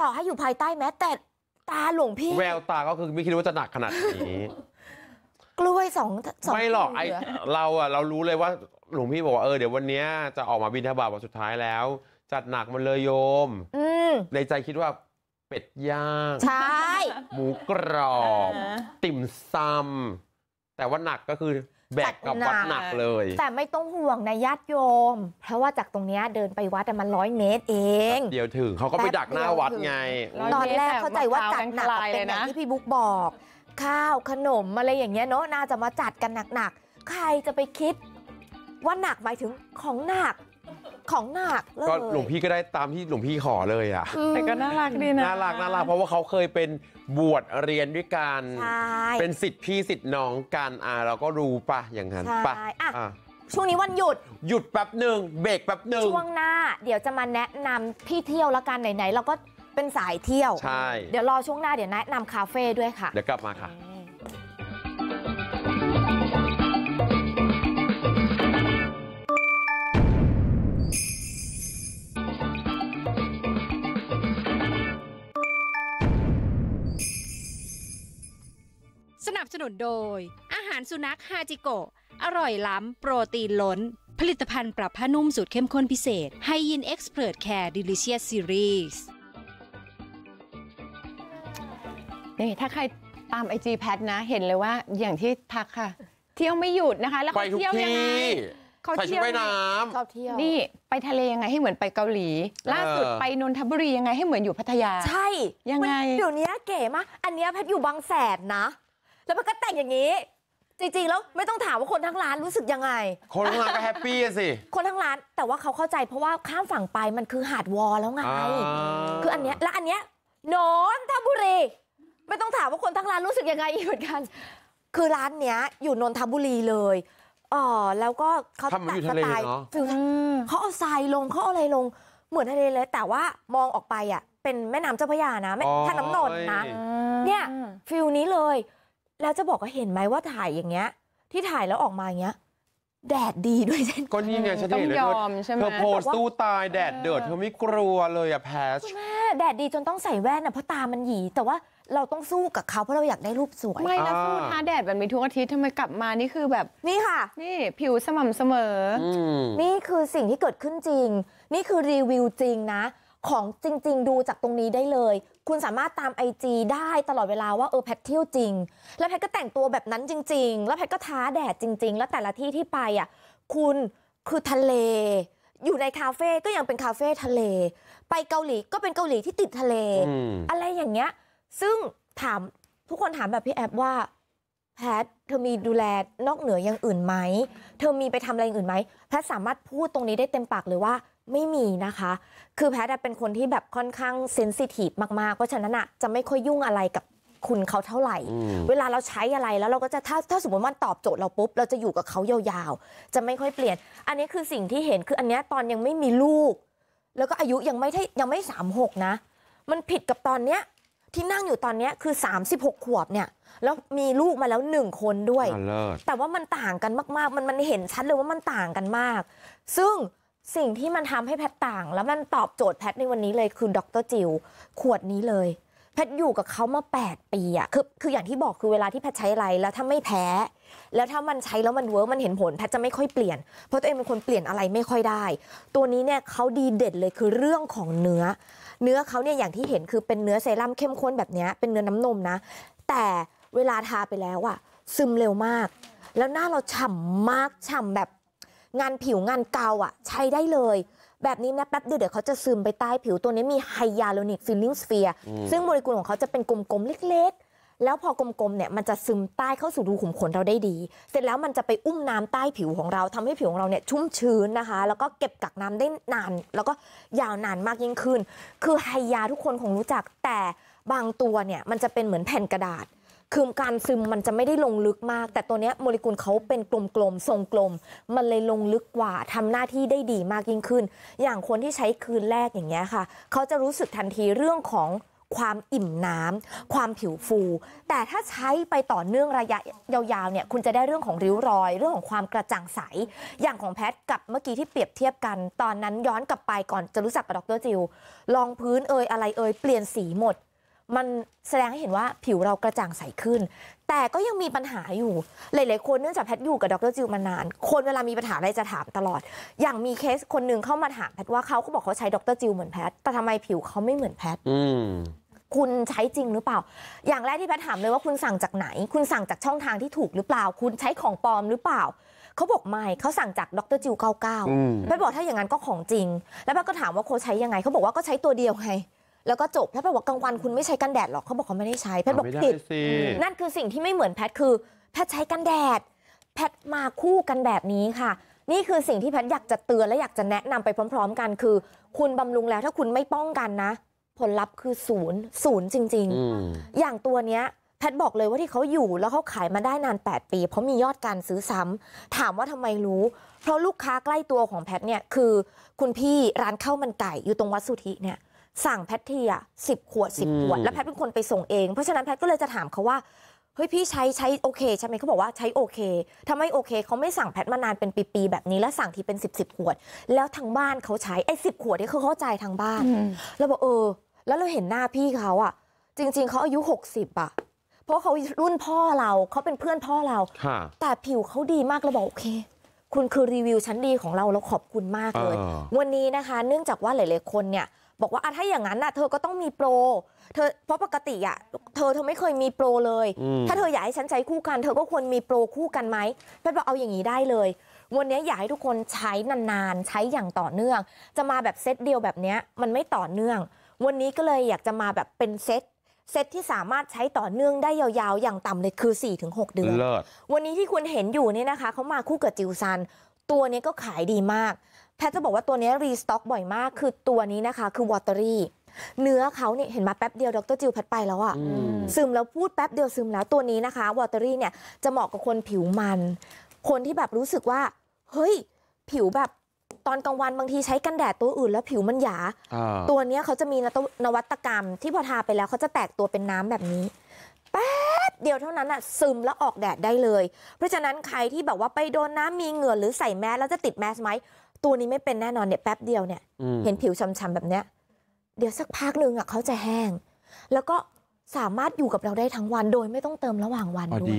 ต่อให้อยู่ภายใต้แม้แต่ตาหลวงพี่ แววตาก็คือไม่คิดว่าจะหนักขนาดนี้ กล้วยสองสอง ไม่หรอกไอเราอะเรารู้เลยว่า หลวงพี่บอกว่าเออเดี๋ยววันนี้จะออกมาบินทบาทวันสุดท้ายแล้ว จัดหนักมันเลยโยมในใจคิดว่า เป็ดย่าง ใช่ หมูกรอบติ่มซำแต่ว่าหนักก็คือแบกกับวัดหนักเลย แต่ไม่ต้องห่วงนะญาติโยม เพราะว่าจากตรงนี้เดินไปวัดมันร้อยเมตรเอง เดี๋ยวถึงเขาก็ไปดักหน้าวัดไง ตอนแรกเข้าใจว่าจัดหนักเป็นอย่างที่พี่บุ๊กบอก ข้าวขนมอะไรอย่างเงี้ยเนาะน่าจะมาจัดกันหนักๆ ใครจะไปคิดว่าหนักหมายถึงของหนักของหนักเลย ก็หลวงพี่ก็ได้ตามที่หลวงพี่ขอเลยอ่ะ แต่ก็น่ารักดีนะ น่ารักน่ารักเพราะว่าเขาเคยเป็นบวชเรียนด้วยกัน เป็นสิทธิ์พี่สิทธิ์น้องกันอ่าเราก็รู้ปะอย่างนั้นปะ่ะ ช่วงนี้วันหยุด หยุดแป๊บหนึ่งเบรกแป๊บหนึ่งช่วงหน้า เดี๋ยวจะมาแนะนำที่เที่ยวละกันไหนๆเราก็เป็นสายเที่ยวใช่เดี๋ยวรอช่วงหน้าเดี๋ยวแนะนำคาเฟ่ด้วยค่ะ เดี๋ยวกลับมาค่ะนุนโดยอาหารสุนัขฮาจิโกะอร่อยล้ำ โปรตีนล้น ผลิตภัณฑ์ปรับผ้านุ่มสูตรเข้มข้นพิเศษไฮยินเอ็กซ์เพรสแคร์ดิลิเชียสซีรีส์นี่ ถ้าใครตามไอจีแพทนะ เห็นเลยว่าอย่างที่ทักค่ะ เที่ยวไม่หยุดนะคะ แล้วเขาเที่ยวยังไงเขาเที่ยวไปน้ำชอบเที่ยวนี่ไปทะเลยังไงให้เหมือนไปเกาหลี ล่าสุดไปนนทบุรียังไงให้เหมือนอยู่พัทยา ใช่ยังไงเดี๋ยวนี้เก๋มากอันนี้แพทอยู่บางแสนนะแล้วมันก็แต่งอย่างนี้ จริง ๆ แล้วไม่ต้องถามว่าคนทั้งร้านรู้สึกยังไงคนทั้งร้านก็แฮปปี้สิ คนทั้งร้านแต่ว่าเขาเข้าใจ เพราะว่าข้ามฝั่งไปมันคือหาดวอลแล้วไง คืออันเนี้ยและอันเนี้ยนอนทบุรีไม่ต้องถามว่าคนทั้งร้านรู้สึกยังไงอีกเหมือนกัน คือร้านเนี้ย อยู่นนทบุรีเลยอ๋อแล้วก็เขาตัดสไตล์เขาเอาทรายลงเขาเอาอะไรลงเหมือนทะเลเลย แต่ว่ามองออกไปอ่ะเป็นแม่น้ำเจ้าพระยานะแม่ท่าน้ำนนนะเนี่ยฟิลนี้เลยแล้วจะบอกก็เห็นไหมว่าถ่ายอย่างเงี้ย ที่ถ่ายแล้วออกมาอย่างเงี้ย แดดดีด้วยเช่นก็นี่ไงฉันเห็นเลยอมใช่ไหมเธอโพสตู้ตายแดดเดือดเธอไม่กลัวเลยอะแพชคุณแม่แดดดีจนต้องใส่แว่นอะเพราะตามันหยีแต่ว่าเราต้องสู้กับเขาเพราะเราอยากได้รูปสวยไม่นะอสู้ท้าแดดแบบไี่ทุกอาทิตย์ทำไมกลับมานี่คือแบบนี่ค่ะ นี่ผิวสม่ำเสมอ นี่คือสิ่งที่เกิดขึ้นจริง นี่คือรีวิวจริงนะ ของจริง ๆ ดูจากตรงนี้ได้เลยคุณสามารถตามไอจีได้ตลอดเวลาว่าเออแพทเที่ยวจริง แล้วแพทก็แต่งตัวแบบนั้นจริง ๆ แล้วแพทก็ท้าแดดจริง ๆ แล้วแต่ละที่ที่ไปอ่ะคุณคือทะเลอยู่ในคาเฟ่ก็ยังเป็นคาเฟ่ทะเลไปเกาหลีก็เป็นเกาหลีที่ติดทะเลออะไรอย่างเงี้ยซึ่งถามทุกคนถามแบบพี่แอบว่าแพทเธอมีดูแลนอกเหนืออย่างอื่นไหมเธอมีไปทำอะไรออื่นไหมแพทสามารถพูดตรงนี้ได้เต็มปากเลยว่าไม่มีนะคะ คือแพทย์เป็นคนที่แบบค่อนข้างเซนซิทีฟมากๆเพราะฉะนั้นอะจะไม่ค่อยยุ่งอะไรกับคุณเขาเท่าไหร่ เวลาเราใช้อะไรแล้วเราก็จะถ้าถ้าสมมติมันตอบโจทย์เราปุ๊บ เราจะอยู่กับเขายาวๆ จะไม่ค่อยเปลี่ยน อันนี้คือสิ่งที่เห็น คืออันนี้ตอนยังไม่มีลูก แล้วก็อายุยังไม่ใช่ยังไม่สามหกนะ มันผิดกับตอนเนี้ย ที่นั่งอยู่ตอนนี้คือ 36 ขวบเนี่ย แล้วมีลูกมาแล้วหนึ่งคนด้วย แต่ว่ามันต่างกันมากๆมันมันเห็นชัดเลยว่ามันต่างกันมาก ซึ่งสิ่งที่มันทำให้แพทต่าง แล้วมันตอบโจทย์แพทในวันนี้เลยคือดรจิวขวดนี้เลย แพทอยู่กับเขามา8ปีอะคือคืออย่างที่บอกคือเวลาที่แพทใช้อะไรแล้วถ้าไม่แพ้แล้วถ้ามันใช้แล้วมันเวิร์กมันเห็นผลแพทจะไม่ค่อยเปลี่ยน เพราะตัวเองเป็นคนเปลี่ยนอะไรไม่ค่อยได้ ตัวนี้เนี่ยเขาดีเด็ดเลยคือเรื่องของเนื้อ เนื้อเขาเนี่ยอย่างที่เห็นคือเป็นเนื้อเซรั่มเข้มข้นแบบนี้เป็นเนื้อน้ำนมนะ แต่เวลาทาไปแล้วอะซึมเร็วมาก แล้วหน้าเราฉ่ำมากฉ่ำแบบงานผิวงานเกาอ่ะใช้ได้เลย แบบนี้นะแป๊บเดียวเดี๋ยวเขาจะซึมไปใต้ผิวตัวนี้มีไฮยาลูนิกฟิลลิ่งสเฟียร์ซึ่งโมเลกุลของเขาจะเป็นกลมๆเล็กๆ แล้วพอกลมๆเนี่ยมันจะซึมใต้เข้าสู่รูขุมขนเราได้ดี เสร็จแล้วมันจะไปอุ้มน้ำใต้ผิวของเราทำให้ผิวของเราเนี่ยชุ่มชื้นนะคะ แล้วก็เก็บกักน้ำได้นาน แล้วก็ยาวนานมากยิ่งขึ้น คือไฮยาทุกคนคงรู้จัก แต่บางตัวเนี่ยมันจะเป็นเหมือนแผ่นกระดาษคือการซึมมันจะไม่ได้ลงลึกมาก แต่ตัวเนี้ยโมเลกุลเขาเป็นกลมๆทรงกลม มันเลยลงลึกกว่าทำหน้าที่ได้ดีมากยิ่งขึ้น อย่างคนที่ใช้คืนแรกอย่างเงี้ยค่ะเขาจะรู้สึกทันทีเรื่องของความอิ่มน้ำ ความผิวฟู แต่ถ้าใช้ไปต่อเนื่องระยะยาวๆเนี่ยคุณจะได้เรื่องของริ้วรอย เรื่องของความกระจ่างใส อย่างของแพทกับเมื่อกี้ที่เปรียบเทียบกัน ตอนนั้นย้อนกลับไปก่อนจะรู้จักกับดรจิวลองพื้นเอ่ยอะไรเอ่ยเปลี่ยนสีหมดมันแสดงให้เห็นว่าผิวเรากระจ่างใสขึ้น แต่ก็ยังมีปัญหาอยู่ หลายๆ คนเนื่องจากแพทย์อยู่กับดรจิวมานาน คนเวลามีปัญหาอะไรจะถามตลอด อย่างมีเคสคนหนึ่งเข้ามาถามแพทย์ว่าเขาก็บอกเขาใช้ดรจิวเหมือนแพทย์แต่ทำไมผิวเขาไม่เหมือนแพทย์คุณใช้จริงหรือเปล่า อย่างแรกที่แพทย์ถามเลยว่าคุณสั่งจากไหน คุณสั่งจากช่องทางที่ถูกหรือเปล่า คุณใช้ของปลอมหรือเปล่าเขาบอกไม่เขาสั่งจากดรจิวเก้าเก้าแพทย์บอกถ้าอย่างนั้นก็ของจริง แล้วแพทย์ก็ถามว่าโคใช้ยังไงเขาบอกว่าก็ใช้ตัวเดียวไงแล้วก็จบ แพทย์บอกว่ากลางวันคุณไม่ใช้กันแดดหรอก เขาบอกเขาไม่ได้ใช้ แพทย์บอกผิด นั่นคือสิ่งที่ไม่เหมือนแพทย์คือแพทย์ใช้กันแดด แพทย์มาคู่กันแบบนี้ค่ะ นี่คือสิ่งที่แพทย์อยากจะเตือน และอยากจะแนะนำไปพร้อม ๆ กัน คือ คุณบำรุงแล้วถ้าคุณไม่ป้องกันนะ ผลลัพธ์คือศูนย์ศูนย์จริงๆ อย่างตัวเนี้ยแพทย์บอกเลยว่าที่เขาอยู่แล้วเขาขายมาได้นาน 8 ปี เพราะมียอดการซื้อซ้ำ ถามว่าทำไมรู้ เพราะลูกค้าใกล้ตัวของแพทย์เนี่ยคือ คุณพี่ร้านข้าวมันไก่อยู่ตรงวัดสุธิเนี่ยสั่งแพทเทียสิบขวดสิบขวด แล้วแพทเป็นคนไปส่งเอง เพราะฉะนั้นแพทก็เลยจะถามเขาว่าเฮ้ยพี่ใช้ใช้โอเคใช่ไหมเขาบอกว่าใช้โอเค ทำไมโอเค เขาไม่สั่งแพทมานานเป็นปีๆ แบบนี้แล้วสั่งทีเป็นสิบสิบขวด แล้วทางบ้านเขาใช้ไอ้สิบขวดนี่คือเข้าใจทางบ้านเราบอกเออ แล้วเราเห็นหน้าพี่เขาอะจริงๆ เขาอายุหกสิบอะเพราะเขารุ่นพ่อเราเขาเป็นเพื่อนพ่อเราแต่ผิวเขาดีมากเราบอกโอเค คุณคือรีวิวชั้นดีของเราเราขอบคุณมากเลย วันนี้นะคะ เนื่องจากว่าหลายๆคนเนี่ยบอกว่า ถ้าอย่างนั้นเธอก็ต้องมีโปรเธอเพราะปกติอ่ะเธอเธอไม่เคยมีโปรเลย ถ้าเธออยากให้ฉันใช้คู่กัน เธอก็ควรมีโปรคู่กันไหมเพ่อนบอกเอาอย่างนี้ได้เลย วันนี้อยากให้ทุกคนใช้นานๆใช้อย่างต่อเนื่อง จะมาแบบเซตเดียวแบบนี้มันไม่ต่อเนื่อง วันนี้ก็เลยอยากจะมาแบบเป็นเซตเซตที่สามารถใช้ต่อเนื่องได้ยาวๆอย่างต่ำเลยคือ 4-6 เดือนวันนี้ที่คุณเห็นอยู่เนี่ยนะคะเขามาคู่กับจิวซัน ตัวนี้ก็ขายดีมากทจะบอกว่าตัวนี้รีสต็อกบ่อยมาก คือตัวนี้นะคะ คือวอเตอรี่ เนื้อเขาเนี่ยเห็นมาแป๊บเดียวดรจิวแพทไปแล้วอะซึมแล้วพูดแป๊บเดียวซึมแล้วตัวนี้นะคะวอเตอรี่เนี่ยจะเหมาะกับคนผิวมัน คนที่แบบรู้สึกว่าเฮ้ยผิวแบบตอนกลางวันบางทีใช้กันแดดตัวอื่น แล้วผิวมันหยาตัวนี้เขาจะมีนวัตกรรม ที่พอทาไปแล้วเขาจะแตกตัวเป็นน้ำแบบนี้แป๊บเดียวเท่านั้นอะซึมแล้วออกแดดได้เลย เพราะฉะนั้นใครที่แบบว่าไปโดนน้ำมีเหงื่อหรือใส่แมสแล้วจะติดแมสไหมตัวนี้ไม่เป็นแน่นอนเนี่ยแป๊บเดียวเนี่ย เห็นผิวช้ำๆแบบเนี้ยเดี๋ยวสักพักหนึ่งอ่ะเขาจะแห้ง แล้วก็สามารถอยู่กับเราได้ทั้งวันโดยไม่ต้องเติมระหว่างวันด้วย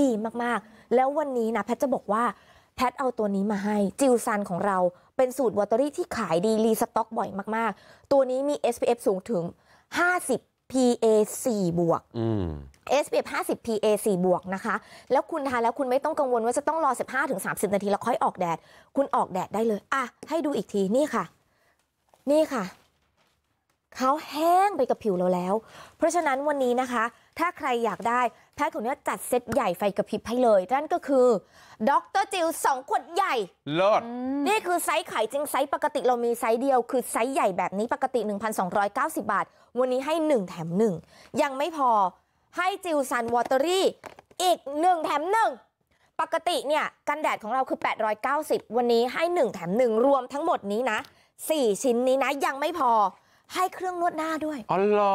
ดีมากๆ แล้ววันนี้นะแพทจะบอกว่าแพทเอาตัวนี้มาให้จิลซันของเรา เป็นสูตรวอเตอรี่ที่ขายดี รีสต็อกบ่อยมากๆ ตัวนี้มี SPF สูงถึง50 PA 4บวกอืม SPF 50 PA 4บวกนะคะ แล้วคุณทาแล้วคุณไม่ต้องกังวลว่าจะต้องรอ 15-30 นาทีแล้วค่อยออกแดด คุณออกแดดได้เลย อ่ะ ให้ดูอีกทีนี่ค่ะ นี่ค่ะ เขาแห้งไปกับผิวเราแล้ว เพราะฉะนั้นวันนี้นะคะ ถ้าใครอยากได้แพทย์ของเนี้ยจัดเซตใหญ่ไฟกระพริบให้เลยนั่นก็คือด็ออกเตร์จิลสองขวดใหญ่ลอดนี่คือไซส์ไข่จริงไซส์ปกติเรามีไซส์เดียวคือไซส์ใหญ่แบบนี้ปกติ 1,290 บาทวันนี้ให้ 1 แถม 1 ยังไม่พอให้จิลซันวอเตอรี่ อีก 1 แถม 1 ปกติเนี่ยกันแดดของเราคือ 890 วันนี้ให้ 1 แถม 1 รวมทั้งหมดนี้นะ 4 ชิ้นนี้นะยังไม่พอให้เครื่องนวดหน้าด้วยอ๋อเหรอ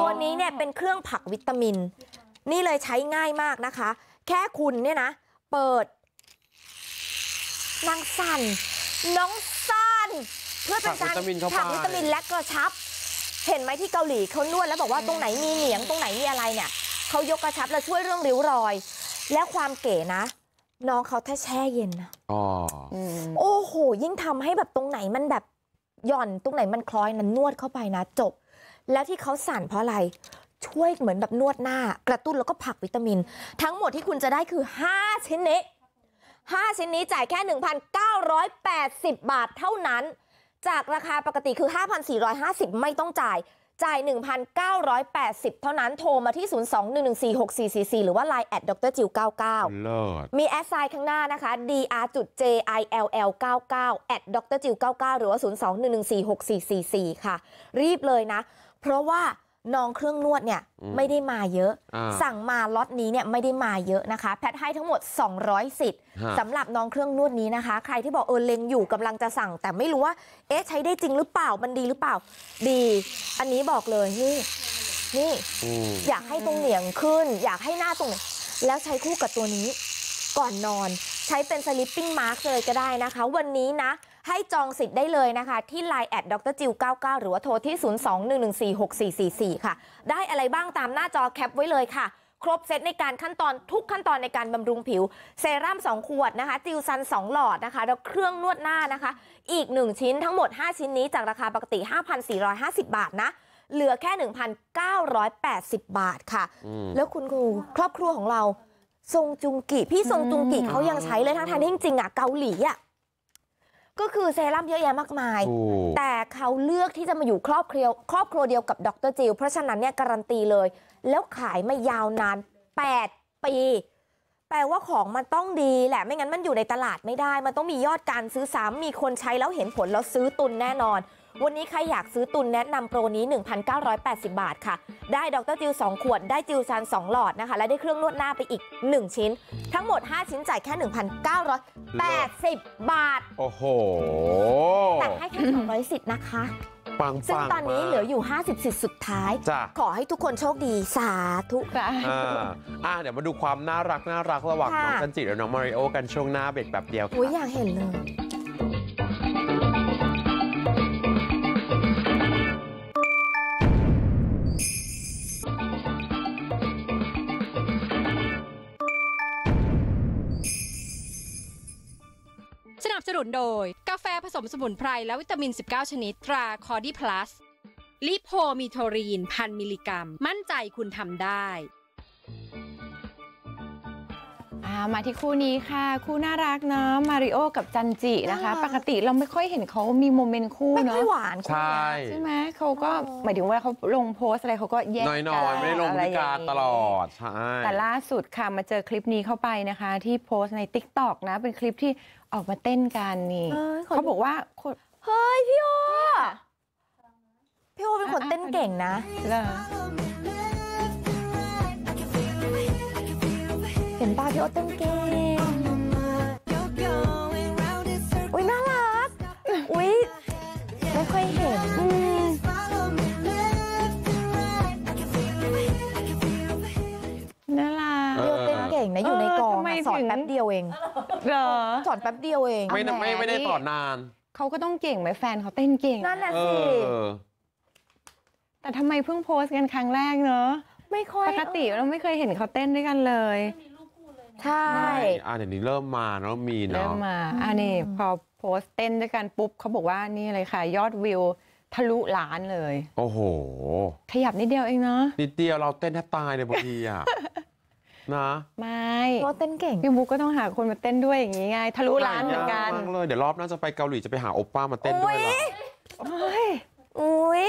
ตัวนี้เนี่ยเป็นเครื่องผักวิตามิน นี่เลยใช้ง่ายมากนะคะ แค่คุณเนี่ยนะ เปิดนางสัน น้องสันเพื่อเป็นการผักวิตามินและกระชับเห็นไหมที่เกาหลีเขานวด แล้วบอกว่าตรงไหนมีเหนียง ตรงไหนมีอะไรเนี่ยเขายกกระชับแล้วช่วยเรื่องริ้วรอย และความเก๋นะน้องเขาถ้าแช่เย็นนะอ๋อโอ้โหยิ่งทำให้แบบตรงไหนมันแบบหย่อนตรงไหนมันคล้อยนั้นนวดเข้าไปนะ จบ แล้วที่เขาสั่นเพราะอะไร ช่วยเหมือนแบบนวดหน้า กระตุ้นแล้วก็ผักวิตามิน ทั้งหมดที่คุณจะได้คือ 5 ชิ้นนี้ 5ชิ้นนี้จ่ายแค่1,980บาทเท่านั้นจากราคาปกติคือ 5,450 ไม่ต้องจ่ายจ่าย 1,980 เท่านั้นโทรมาที่ 021146444 หรือว่า Line แอดดรจิว99มีแอสไซน์ข้างหน้านะคะ dr.jill99 a อ dr รจิว99หรือว่า 021146444 ค่ะ รีบเลยนะ เพราะว่าน้องเครื่องนวดเนี่ย ไม่ได้มาเยอะ สั่งมาล็อตนี้เนี่ยไม่ได้มาเยอะนะคะ แพทให้ทั้งหมด200สิทธิ์สำหรับน้องเครื่องนวดนี้นะคะ ใครที่บอกเออเล็งอยู่กำลังจะสั่ง แต่ไม่รู้ว่า เอ๊ะใช้ได้จริงหรือเปล่า มันดีหรือเปล่าดี อันนี้บอกเลยนี่ นี่ อยากให้ตรงเหนียงขึ้น อยากให้หน้าตรง แล้วใช้คู่กับตัวนี้ก่อนนอนใช้เป็นสลิปปิ้งมาร์กเลยก็ได้นะคะ วันนี้นะ ให้จองสิทธิ์ได้เลยนะคะ ที่ Line แอดดรจิว 99 หรือว่าโทรที่ 021146444 ค่ะ ได้อะไรบ้างตามหน้าจอแคปไว้เลยค่ะ ครบเซตในการขั้นตอนทุกขั้นตอนในการบำรุงผิว เซรั่ม 2 ขวดนะคะจิวซัน 2 หลอดนะคะแล้วเครื่องนวดหน้านะคะ อีก 1 ชิ้นทั้งหมด 5 ชิ้นนี้จากราคาปกติ 5,450 บาทนะ เหลือแค่ 1,980 บาทค่ะ แล้วคุณครูครอบครัวของเราซงจุงกิพี่ซงจุงกิเขายังใช้เลยทั้งทางที่จริงๆอ่ะเกาหลีอ่ะก็คือเซรั่มเยอะแยะมากมาย แต่เขาเลือกที่จะมาอยู่ครอบครัวครอบครัวเดียวกับดรจิวเพราะฉะนั้นเนี่ยการันตีเลย แล้วขายมายาวนาน 8 ปี แปลว่าของมันต้องดี แหละไม่งั้นมันอยู่ในตลาดไม่ได้ มันต้องมียอดการซื้อซ้ำมีคนใช้แล้วเห็นผลแล้วซื้อตุนแน่นอนวันนี้ใครอยากซื้อตุนแนะนำโปรนี้ 1,980 บาท ค่ะ ได้ดรจิว2ขวด ได้จิวซาน2 หลอดนะคะ และได้เครื่องนวดหน้าไปอีก 1 ชิ้น ทั้งหมด 5 ชิ้นจ่ายแค่ 1,980 บาท โอ้โห แต่ให้แค่200สิทธิ์นะคะปังซึ่งตอนนี้เหลืออยู่ 50สิทธิ์สุดท้าย ขอให้ทุกคนโชคดีสาธุค่ะอ่าเดี๋ยวมาดูความน่ารักน่ารักระหว่างน้องจันจิและน้องมาริโอกันช่วงหน้าเบรกแบบเดียวค่ะอยากเห็นเลยนุนโดยกาแฟผสมสมุนไพรและวิตามิน 19 ชนิด ตรา คอร์ดีพลัส ลิโพมีโทรีนพันมิลลิกรัม มั่นใจคุณทำได้มาที่คู่นี้ค่ะคู่น่ารักเนาะมาริโอกับจันจินะคะปกติเราไม่ค่อยเห็นเขามีโมเมนต์คู่เนาะไม่ค่อยหวานใช่ใช่ไหมเขาก็หมายถึงว่าเขาลงโพสอะไรเขาก็แยกกันไรอย่างนี้ตลอดใช่แต่ล่าสุดค่ะมาเจอคลิปนี้เข้าไปนะคะ ที่โพสในติต็อกนะเป็นคลิปที่ออกมาเต้นกันนี่เขาบอกว่าเฮ้ยพี่โอพี่โอเป็นคนเต้นเก่งนะเเห็นปาพี่โอ๊ตเต้นเก่งอุ้ยน่ารักอุ้ยไม่ค่อยเห็นอืมน่ารักพี่โอ๊ตเต้นเก่งนะอยู่ในกองสอนแป๊บเดียวเอง เหรอสอนแป๊บเดียวเอง ไม่ไม่ได้สอนนาน เขาก็ต้องเก่งไหมแฟนเขาเต้นเก่งนั่นแหละสิ แต่ทำไมเพิ่งโพสต์กันครั้งแรกเนอะ ไม่ค่อยปกติเราไม่เคยเห็นเขาเต้นด้วยกันเลยใช่อ่าเดี๋ยวนี้เริ่มมาเนาะ มีเนาะ เริ่มมาอ่านี่พอโพสต์เต้นด้วยกันปุ๊บเขาบอกว่านี่เลยค่ะ ยอดวิวทะลุล้านเลย โอ้โห ขยับนิดเดียวเองเนาะนิดเดียวเราเต้นแทบตายในบางทีอ่ะนะ ไม่เราเต้นเก่งพี่บุ๊กก็ต้องหาคนมาเต้นด้วยอย่างนี้ไง ทะลุล้านเหมือนกันเลยเดี๋ยวรอบน่าจะไปเกาหลีจะไปหาโอป้ามาเต้นด้วยหรออุ้ย อุ้ย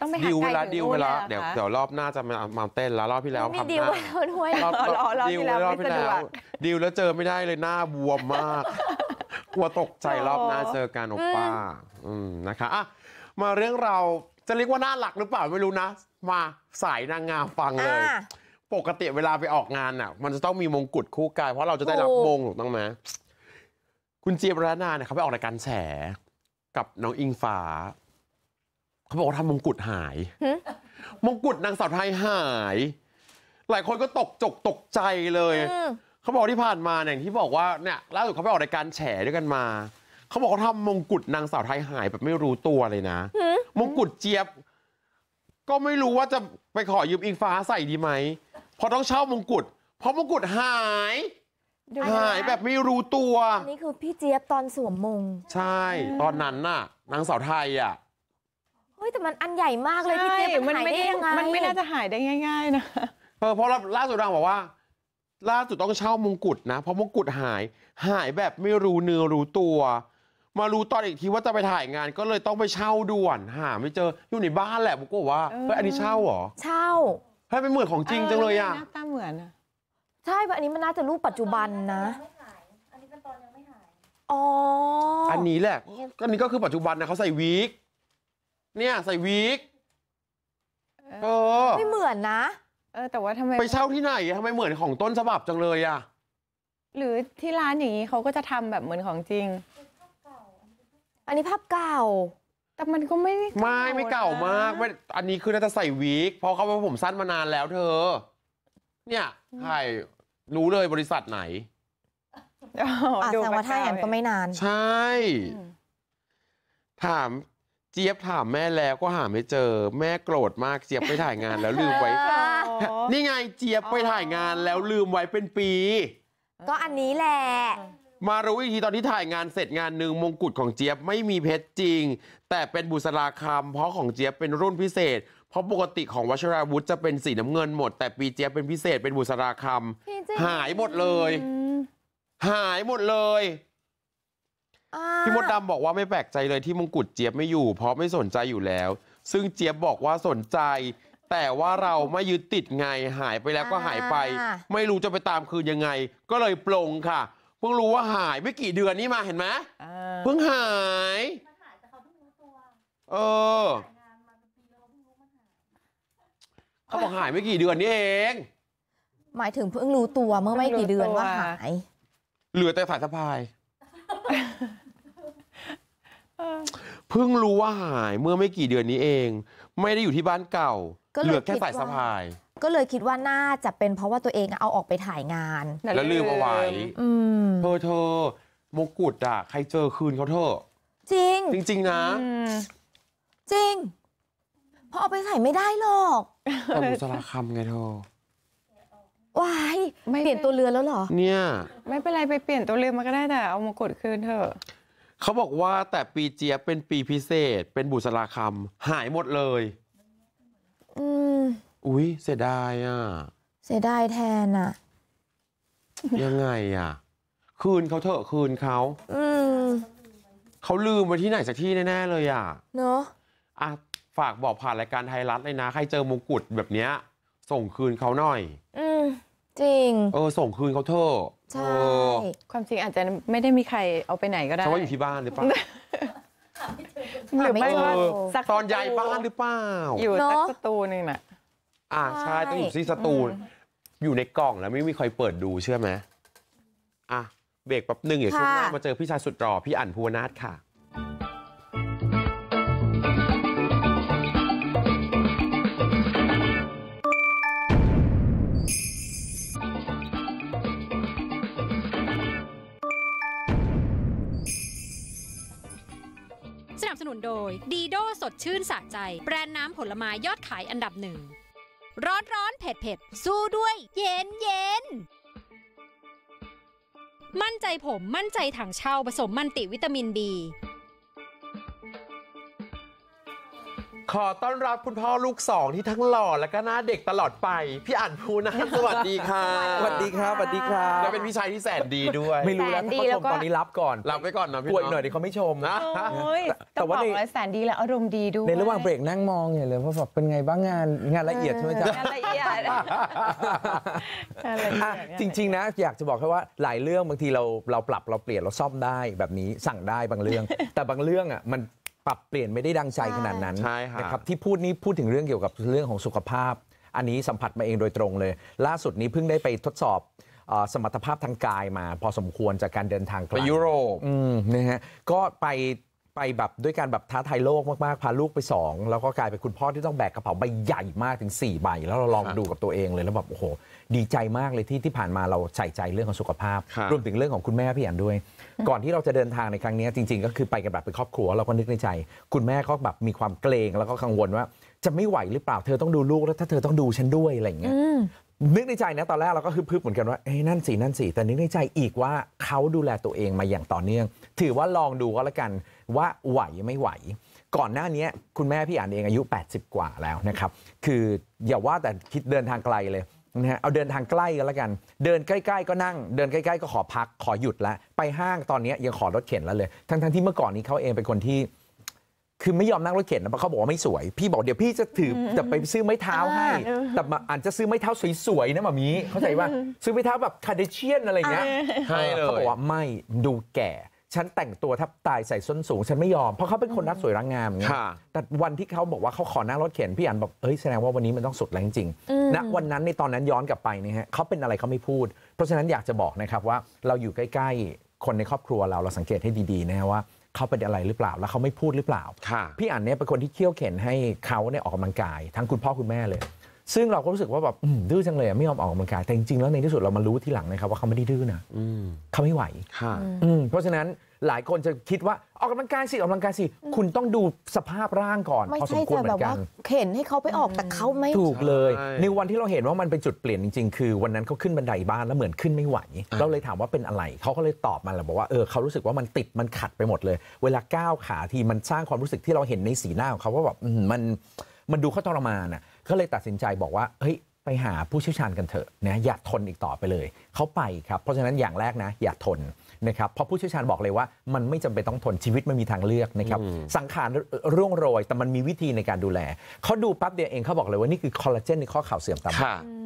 ต้องไปดิวเวลาไดิวเวลาเดี๋ยวเดี๋ยวรอบหน้าจะมามาเต้น แล้วรอบที่แล้วทมหวน้าคนห้วยรอบดิวที่แล้วรอบที่แล้วดิวแล้วเจอไม่ได้เลยหน้าบวมมากกลัวตกใจรอบหน้าเจอกันโอป้า อืมนะคะอ่ะมาเรื่องเราจะเรียกว่าหน้าหลักหรือเปล่าไม่รู้นะ มาสายนางงามฟังเลย ปกติเวลาไปออกงานน่ะ มันจะต้องมีมงกุฎคู่กายเพราะเราจะได้รับมงถูกต้องไหมคุณเจี๊ยบระนาเนี่ยเขาไปออกรายการแฉกับน้องอิงฟ้าเขาบอกว่าทำมงกุฎหายมงกุฎนางสาวไทยหาย หลายคนก็ตกจกตกใจเลยเขาบอกที่ผ่านมาเนี่ยอย่างที่บอกว่าเนี่ยล่าสุดเขาไปออกรายการแฉด้วยกันมา เขาบอกเขาทำมงกุฎนางสาวไทยหายแบบไม่รู้ตัวเลยนะมงกุฎเจี๊ยบ ก็ไม่รู้ว่าจะไปขอยืมอิงฟ้าใส่ดีไหมพอต้องเช่ามงกุฎเพราะมงกุฎหายหายแบบไม่รู้ตัวนี่คือพี่เจี๊ยบตอนสวมมง ใช่ ตอนนั้นน่ะนางสาวไทยอ่ะเฮ้ยแต่มันอันใหญ่มากเลยพี่เจี๊ยบมันหายได้ยังไงมันไม่น่าจะหายได้ง่ายๆนะเออเพราะล่าสุดเราบอกว่าล่าสุดต้องเช่ามงกุฎนะเพราะมงกุฎหายหายแบบไม่รู้เนื้อรู้ตัว มารู้ตอนอีกทีว่าจะไปถ่ายงานก็เลยต้องไปเช่าด่วนหาไม่เจออยู่ในบ้านแหละุ๊กกว่าเฮ้ยอันนี้เช่าเหรอเช่าให้เป็นเหมือนของจริงจังเลยอ่ะหน้าตาเหมือนอ่ะใช่แบบอันนี้มันน่าจะรูปปัจจุบันนะ อันนี้แหละอันนี้ก็คือปัจจุบันนะเขาใส่วิกเนี่ยใส่วีค เออไม่เหมือนนะเออแต่ว่าทำไมไปเช่าที่ไหนทำไมเหมือนของต้นฉบับจังเลยอ่ะหรือที่ร้านอย่างนี้เขาก็จะทำแบบเหมือนของจริง อันนี้ภาพเก่า แต่มันก็ไม่ไม่ไม่เก่ามากไม่อันนี้คือน่าจะใส่วีคเพราะเขาไวาผมสั้นมานานแล้วเธอ เนี่ยใช่รู้เลยบริษัทไหนอ่ะแสดว่าถ้าอย่างนั้นก็ไม่นาน ใช่ถามเจี๊ยบถามแม่แล้วก็หาไม่เจอ แม่โกรธมากเจี๊ยบไปถ่ายงานแล้วลืมไว้ นี่ไงเจี๊ยบไปถ่ายงานแล้วลืมไว้เป็นปี ก็อันนี้แหละ มารู้อีกทีตอนที่ถ่ายงานเสร็จงานหนึ่งมงกุฎของเจี๊ยบไม่มีเพชรจริง แต่เป็นบุษราคำเพราะของเจี๊ยบเป็นรุ่นพิเศษเพราะปกติของวัชราวุธจะเป็นสีน้ำเงินหมด แต่ปีเจี๊ยบเป็นพิเศษเป็นบุษราคำหายหมดเลย หายหมดเลยพี่มดดำบอกว่าไม่แปลกใจเลยที่มงกุฎเจี๊ยบไม่อยู่เพราะไม่สนใจอยู่แล้ว ซึ่งเจี๊ยบบอกว่าสนใจ แต่ว่าเราไม่ยึดติดไงหายไปแล้วก็หายไป ไม่รู้จะไปตามคืนยังไง ก็เลยปลงค่ะเพิ่งรู้ว่าหาย ไม่กี่เดือนนี่มาเห็นไหมเพิ่งหายเออเขาบอกหายไม่กี่เดือนนี่เอง หมายถึงเพิ่งรู้ตัวเมื่อไม่กี่เดือนว่าหาย เหลือแต่สายสะพายเพิ่งรู้ว่าหายเมื่อไม่กี่เดือนนี้เอง ไม่ได้อยู่ที่บ้านเก่า เหลือแค่คสาย่สะพาย ก็เลยคิดว่าน่าจะเป็นเพราะว่าตัวเองเอาออกไปถ่ายงาน แล้วลืมเอาไว้เธอเธอมกุฎอะใครเจอคืนเขาเถอะจริงจริง ๆ นะ จริง เพราะเอาไปใส่ไม่ได้หรอกแต่บุษราคำไงเธอว้ายเปลี่ยนตัวเรือแล้วหรอ เนี่ย ไม่เป็นไร ไปเปลี่ยนตัวเรือมาก็ได้แต่เอามงกดคืนเถอะเขาบอกว่าแต่ปีเจียเป็นปีพิเศษเป็นบุษราคำหายหมดเลยอืมอุ้ยเสียดายอ่ะเสียดายแทนอ่ะ ยังไงอ่ะ คืนเขาเถอะคืนเขาอืมเขาลืมไว้ที่ไหนสักที่แน่ๆเลยอ่ะ เนอะอ่ะ ฝากบอกผ่านรายการไทยรัฐเลยนะใครเจอมงกุฎแบบเนี้ย ส่งคืนเขาหน่อยอืจริง เออส่งคืนเขาเถอะใช่ความจริงอาจจะไม่ได้มีใครเอาไปไหนก็ได้เขนว่าอยู่ที่บ้านหรือเปล่าหรือไม่ก็เตอนย้ายบ้านหรือเปล่า อยู่เนอะสักสตูนึงน่ะอ่าใช่ต้องอยู่ที่สตูอยู่ในกล่องแล้วไม่มีใครเปิดดูเชื่อไหมอ่ะเบรกแป๊บหนึ่งเดี๋ยวช่วงหน้ามาเจอพี่ชายสุดหล่อพี่อั๋นภูวนาถค่ะนโดยดีโดสดชื่นสะใจแบรนด์น้ำผลไม้ยอดขายอันดับหนึ่งร้อนร้อนเผ็ดเผ็ดสู้ด้วย เย็นเย็น มั่นใจผมมั่นใจถังเช่าผสมมันติวิตามินบีขอต้อนรับคุณพ่อลูกสองที่ทั้งหล่อและก็น่าเด็กตลอดไปพี่อั๋นภูนะสวัสดีค่ะสวัสดีครับสวัสดีครับละเป็นพี่ชายที่แสนดีด้วย ไม่รู้แล้ว้เขาชมตอนนี้รับก่อนรับไปก่อนนะพี่ป่วยหน่อยเดี๋ยวเขาไม่ชมนะโอยแต่ว่าในแสนดีและอารมณ์ดีด้วยในระหว่างเบรกนั่งมองอยา่เลยวราแบบเป็นไงบ้างงานงานละเอียดใช่ไหมจ๊ะงานละเอียดจริง ๆนะอยากจะบอกแค่ว่าหลายเรื่องบางทีเราเราปรับเราเปลี่ยนเราซ่อมได้แบบนี้สั่งได้บางเรื่อง แต่บางเรื่องอ่ะมันปรับเปลี่ยนไม่ได้ดังใจขนาดนั้นใช่นะครับที่พูดนี้พูดถึงเรื่องเกี่ยวกับเรื่องของสุขภาพ อันนี้สัมผัสมาเองโดยตรงเลย ล่าสุดนี้เพิ่งได้ไปทดสอบสมรรถภาพทางกายมา พอสมควรจากการเดินทางไกไปยุโรปนะฮะก็ไปไปแบบด้วยการแบบท้าทายโลกมากๆ พาลูกไป 2 แล้วก็กลายเป็นคุณพ่อที่ต้องแบกกระเป๋าใบใหญ่มากถึง 4 ใบแล้วเราลองดูกับตัวเองเลยแล้วแบบโอ้โหดีใจมากเลยที่ที่ผ่านมาเราใส่ใจเรื่องของสุขภาพรรวมถึงเรื่องของคุณแม่พี่อันด้วยก่อนที่เราจะเดินทางในครั้งนี้จริง ๆ ก็คือไปกันแบบเป็นครอบครัวเราก็นึกในใจ คุณแม่ก็แบบมีความเกรงแล้วก็กังวลว่า จะไม่ไหวหรือเปล่าเธอต้องดูลูกแล้วถ้าเธอต้องดูฉันด้วยอะไรอย่างเงี้ยนึกในใจนะตอนแรกเราก็ฮึบพึบเหมือนกันว่าเอ้นั่นสินั่นสิแต่นึกในใจอีกว่าเขาดูแลตัวเองมาอย่างต่อเนื่อง ถือว่าลองดูก็แล้วกันว่าไหวไม่ไหว ก่อนหน้านี้คุณแม่พี่อ่านเองอายุ 80 กว่าแล้วนะครับ คืออย่าว่าแต่คิดเดินทางไกลเลยนะฮะเอาเดินทางใกล้กันแล้วกัน เดินใกล้ๆก็นั่งเดินใกล้ๆก็ขอพักขอหยุดละไปห้างตอนนี้ยังขอรถเข็นแล้วเลย ทั้งๆ ที่เมื่อก่อนนี้เขาเองเป็นคนที่ คือไม่ยอมนั่งรถเข็นนะเพราะเขาบอกว่าไม่สวย พี่บอกเดี๋ยวพี่จะถือจะไปซื้อไม้เท้าให้ แต่อาจจะซื้อไม้เท้าสวยๆนะมามีเข้าใจว่าซื้อไม้เท้าแบบคาเดเชียนอะไรเงี้ยเขาบอกว่าไม่ดูแก่ฉันแต่งตัวทับตายใส่ส้นสูง ฉันไม่ยอมเพราะ เขาเป็นคนรักสวยรักงาม่างเงี้ยแต่วันที่เขาบอกว่าเขาขอหน้ารถเข็นพี่อันบอกเอ้ยแสดงว่า วันนี้ มันต้องสุดแรงจริงนะวันนั้นในตอนนั้นย้อนกลับไปนะฮะเขาเป็นอะไรเขาไม่พูด เพราะฉะนั้นอยากจะบอกนะครับว่า เราอยู่ใกล้ๆคนในครอบครัวเรา เราสังเกตให้ดีๆนะว่า เขาเป็นอะไรหรือเปล่าแล้วเขาไม่พูดหรือเปล่าพี่อันเนี่ยเป็นคนที่เคี่ยวเข็นให้เขาเนี่ยออกกำลังกาย ทั้งคุณพ่อคุณแม่เลยซึ่งเราก็รู้สึกว่าแบบดื้อจังเลยไม่ยอมออกกำลังกายแต่จริงๆแล้วในที่สุดเรามารู้ที่หลังนะครับ ว่าเขาไม่ได้ดื้อนะเขาไม่ไหวเพราะฉะนั้นหลายคนจะคิดว่าออกกำลังกายสิออกกำลังกายสิคุณต้องดูสภาพร่างก่อนพอสมควรเหมือนกันเห็นให้เขาไปออกแต่เขาไม่ถูกเลย ในวันที่เราเห็นว่ามันเป็นจุดเปลี่ยนจริงๆ คือ วันนั้นเขาขึ้นบันไดบ้านแล้วเหมือนขึ้นไม่ไหว เราเลยถามว่าเป็นอะไรเขาก็เลยตอบมาแหละบอกว่าเออเขารู้สึกว่ามันติดมันขัดไปหมดเลย เวลาก้าวขาทีมันสร้างความรู้สึกที่เราเห็นในสีหน้าของเขาว่าแบบมันมันดูเขาทรมานอ่ะก็เลยตัดสินใจบอกว่า เฮ้ย ไปหาผู้เชี่ยวชาญกันเถอะนะ อย่าทนอีกต่อไปเลย เขาไปครับ เพราะฉะนั้นอย่างแรกนะ อย่าทนนะครับเพราะผู้เชี่ยวชาญบอกเลยว่า มันไม่จำเป็นต้องทน ชีวิตไม่มีทางเลือกนะครับ สังขารร่วงโรย แต่มันมีวิธีในการดูแล เขาดูปั๊บเดียวเองเขาบอกเลยว่า นี่คือคอลลาเจนในข้อเข่าเสื่อมตาม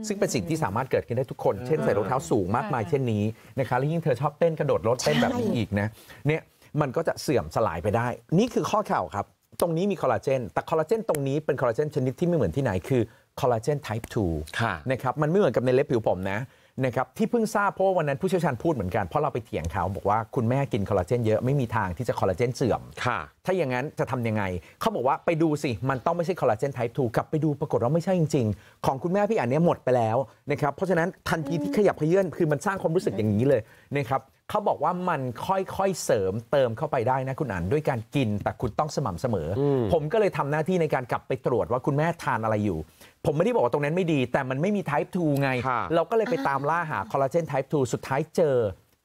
ซึ่งเป็นสิ่งที่สามารถเกิดขึ้นได้ทุกคน เช่นใส่รองเท้าสูงมากมายเช่นนี้นะครับแล้วยิ่งเธอชอบเต้นกระโดดรถเต้นแบบนี้อีกนะ เนี่ย มันก็จะเสื่อมสลายไปได้ นี่คือข้อเข่าครับตรงนี้มีคอลลาเจน แต่คอลลาเจนตรงนี้เป็นคอลลาเจนชนิดที่ไม่เหมือนที่ไหนคือคอลลาเจนไทป์2นะครับ มันไม่เหมือนกับในเล็บผิวผมนะนะครับ ที่เพิ่งทราบเพราะวันนั้นผู้เชี่ยวชาญพูดเหมือนกัน เพราะเราไปเถียงเขา บอกว่าคุณแม่กินคอลลาเจนเยอะไม่มีทางที่จะคอลลาเจนเสื่อมถ้าอย่างนั้นจะทํำยังไง เขาบอกว่าไปดูสิ มันต้องไม่ใช่คอลลาเจนไทป์2กลับไปดูปรากฏว่าไม่ใช่จริงๆ ของคุณแม่พี่อันนี้หมดไปแล้วนะครับ เพราะฉะนั้นทันทีที่ขยับเขยื่อน คือมันสร้างความรู้สึกอย่างนี้เลยนะครับเขาบอกว่ามันค่อยๆ เสริมเติมเข้าไปได้นะคุณอันด้วยการกินแต่คุณต้องสม่ำเสมอ ผมก็เลยทำหน้าที่ในการกลับไปตรวจว่าคุณแม่ทานอะไรอยู่ ผมไม่ได้บอกว่าตรงนั้นไม่ดี แต่มันไม่มี type 2ไง เราก็เลยไปตามล่าหาคอลลาเจน type 2 สุดท้ายเจอ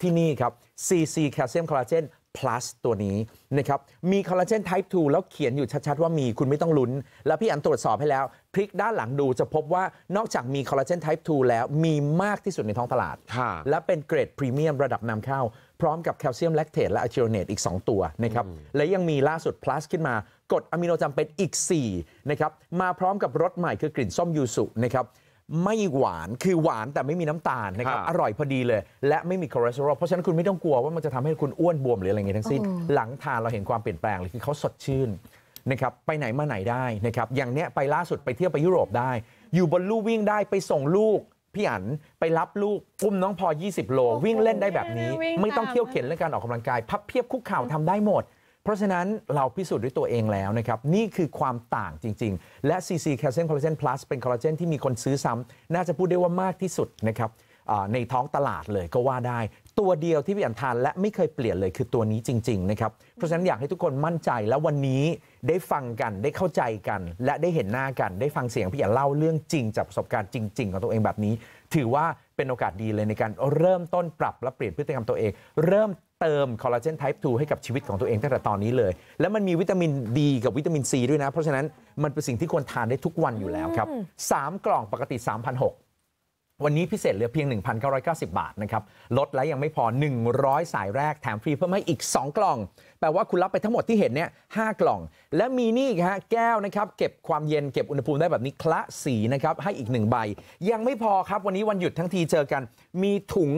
ที่นี่ครับ CC คลเซียมคอลลาเจน plus ตัวนี้นะครับ มีคอลลาเจน type 2แล้วเขียนอยู่ชัดๆ ว่ามีคุณไม่ต้องลุ้น แล้วพี่อันตรวจสอบให้แล้วพลิกด้านหลังดูจะพบว่านอกจากมีคอลลาเจนไทป์ 2 แล้วมีมากที่สุดในท้องตลาด และเป็นเกรดพรีเมียมระดับนำเข้าพร้อมกับแคลเซียมแลคเทตและอะทิโรเนตอีก 2 ตัวนะครับและยังมีล่าสุดพลัสขึ้นมากดอะมิโนจำเป็นอีก4นะครับมาพร้อมกับรสใหม่คือกลิ่นส้มยูสุนะครับไม่หวานคือหวานแต่ไม่มีน้ำตาลนะครับอร่อยพอดีเลย และไม่มีคอเลสเตอรอลเพราะฉะนั้นคุณไม่ต้องกลัวว่ามันจะทำให้คุณอ้วนบวมหรืออะไรเงี้ยทั้งสิ้นหลังทานเราเห็นความเปลี่ยนแปลงเลยคือเขาสดชื่นนะครับไปไหนมาไหนได้นะครับอย่างเนี้ยไปล่าสุดไปเที่ยวไปยุโรปได้ อยู่บนลู่วิ่งได้ไปส่งลูก พี่อัน ไปรับลูกอุ้มน้องพอ 20 โล วิ่งเล่นได้แบบนี้ ไม่ต้องเที่ยวเข็นเรื่องการออกกำลังกาย พับเพียบคุกเข่าทำได้หมด เพราะฉะนั้นเราพิสูจน์ด้วยตัวเองแล้วนะครับนี่คือความต่างจริง ๆ และ CC c a l c i u m Collagen Plus เป็นคอลลาเจนที่มีคนซื้อซ้ำน่าจะพูดได้ว่ามากที่สุดนะครับในท้องตลาดเลยก็ว่าได้ตัวเดียวที่พี่อันทานและไม่เคยเปลี่ยนเลยคือตัวนี้จริง ๆ นะครับ เพราะฉะนั้นอยากให้ทุกคนมั่นใจแล้ววันนี้ได้ฟังกันได้เข้าใจกันและได้เห็นหน้ากัน ได้ฟังเสียงพี่อันเล่าเรื่องจริงจากประสบการณ์จริงๆของตัวเองแบบนี้ ถือว่าเป็นโอกาสดีเลยในการเริ่มต้นปรับและเปลี่ยนพฤติกรรมตัวเอง เริ่มเติมคอลลาเจนไทป์ 2 ให้กับชีวิตของตัวเองตั้งแต่ตอนนี้เลย แล้วมันมีวิตามินดีกับวิตามินซีด้วยนะเพราะฉะนั้นมันเป็นสิ่งที่ควรทานได้ทุกวันอยู่แล้วครับ3กล่องปกติ3 0 0วันนี้พิเศษเหลือเพียง 1,990 บาทนะครับลดและยังไม่พอ 100 สายแรกแถมฟรีเพิ่มให้อีก 2 กล่อง แปลว่าคุณรับไปทั้งหมดที่เห็นเนี่ย5กล่อง และมีนี่ฮะแก้วนะครับเก็บความเย็นเก็บอุณหภูมิได้แบบนี้ คละสีนะครับให้อีก 1 ใบ ยังไม่พอครับวันนี้วันหยุดทั้งทีเจอกัน มีถุง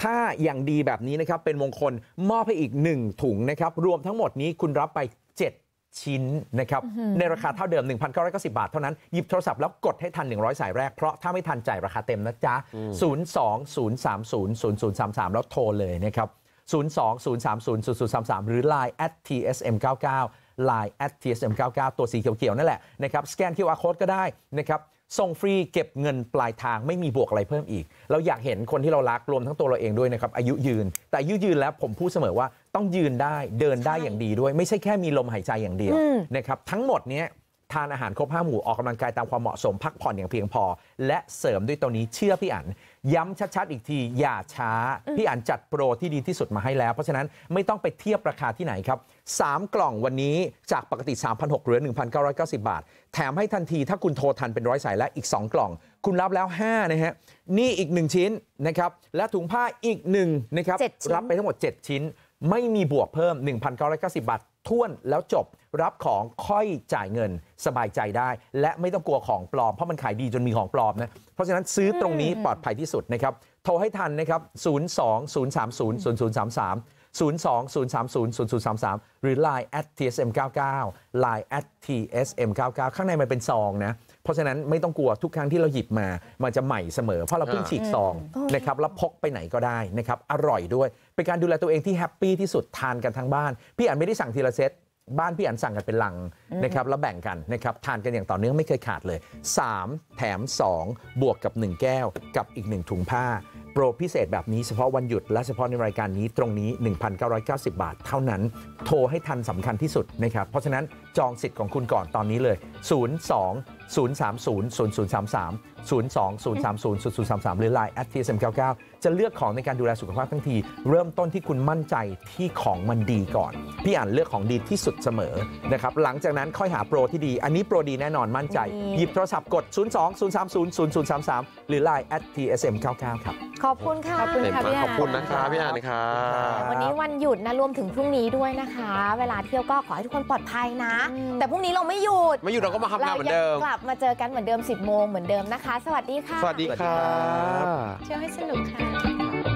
ผ้าอย่างดีแบบนี้นะครับเป็นมงคลมอบให้อีก 1 ถุงนะครับรวมทั้งหมดนี้คุณรับไปชิ้นนะครับ ในราคาเท่าเดิม 1,990บาท เท่านั้น หยิบโทรศัพท์แล้วกดให้ทัน 100 สายแรกเพราะถ้าไม่ทันจ่ายราคาเต็มนะจ๊ะ 020300033 แล้วโทรเลยนะครับ 020300033 หรือ Line at tsm99 Line at tsm99 ตัวสีเขียวๆนั่นแหละนะครับสแกน QR code ก็ได้นะครับส่งฟรีเก็บเงินปลายทางไม่มีบวกอะไรเพิ่มอีก เราอยากเห็นคนที่เรารักรวมทั้งตัวเราเองด้วยนะครับ อายุยืน แต่อายุยืนแล้วผมพูดเสมอว่าต้องยืนได้เดินได้อย่างดีด้วยไม่ใช่แค่มีลมหายใจอย่างเดียวนะครับทั้งหมดนี้ทานอาหารครบห้าหมู่ออกกำลังกายตามความเหมาะสมพักผ่อนอย่างเพียงพอ และเสริมด้วยตัวนี้เชื่อพี่อันย้ำชัดๆ อีกที อย่าช้า พี่อันจัดโปรที่ดีที่สุดมาให้แล้ว เพราะฉะนั้นไม่ต้องไปเทียบราคาที่ไหนครับ 3 กล่องวันนี้จากปกติ 3,600เหรือ 1,990 บาท แถมให้ทันที ถ้าคุณโทรทันเป็นร้อยสายและอีก 2 กล่อง คุณรับแล้ว 5 นะฮะนี่อีก 1 ชิ้นนะครับและถุงผ้าอีก 1 นะครับ รับไปทั้งหมด 7 ชิ้น ไม่มีบวกเพิ่ม 1,990บาทท่วนแล้วจบรับของค่อยจ่ายเงินสบายใจได้ และไม่ต้องกลัวของปลอม เพราะมันขายดีจนมีของปลอมนะ เพราะฉะนั้นซื้อตรงนี้ปลอดภัยที่สุดนะครับ โทรให้ทันนะครับ 0 2 0 3 0 0 0 3 3 0 2 0 3 0 0 0 3 3 หรือ Line at tsm 9 9 Line at tsm 9 9ข้างในมันเป็นซองนะ เพราะฉะนั้นไม่ต้องกลัวทุกครั้งที่เราหยิบมามันจะใหม่เสมอเพราะเราเพิ่งฉีกซองนะครับแล้วพกไปไหนก็ได้นะครับอร่อยด้วยเป็นการดูแลตัวเองที่แฮปปี้ที่สุดทานกันทั้งบ้าน พี่อันไม่ได้สั่งทีละเซตบ้านพี่อันสั่งกันเป็นลังนะครับ แล้วแบ่งกันนะครับ ทานกันอย่างต่อเนื่องไม่เคยขาดเลย 3 แถม 2 บวกกับ 1 แก้วกับอีก 1 ถุงผ้า โปรพิเศษแบบนี้ เฉพาะวันหยุดและเฉพาะในรายการนี้ตรงนี้ 1,990 บาทเท่านั้น โทรให้ทันสำคัญที่สุดนะครับเพราะฉะนั้นจองสิทธิ์ของคุณก่อนตอนนี้เลย 0 2 0 3 0 0 0 3 3 0 2 0 3 0 0 0 3 3 หรือ Line at tsm99 จะเลือกของในการดูแลสุขภาพทั้งที เริ่มต้นที่คุณมั่นใจที่ของมันดีก่อน พี่อ่านเลือกของดีที่สุดเสมอนะครับ หลังจากนั้นค่อยหาโปรที่ดี อันนี้โปรดีแน่นอนมั่นใจ หยิบโทรศัพท์กด 0 2 0 3 0 0 0 3 3 หรือ Line at tsm99 ครับ ขอบคุณค่ะ ขอบคุณค่ะพี่อ่านขอบคุณนะคะพี่อ่านครับวันนี้วันหยุดนะรวมถึงพรุ่งนี้ด้วยนะคะ เวลาเที่ยวก็ขอให้ทุกคนปลอดภัยนะแต่พรุ่งนี้เราไม่หยุดไม่หยุดเราก็มาทำงานเหมือนเดิมกลับมาเจอกันเหมือนเดิม 10โมงเหมือนเดิมนะคะ สวัสดีค่ะ สวัสดีค่ะเชื่อให้สนุกค่ะ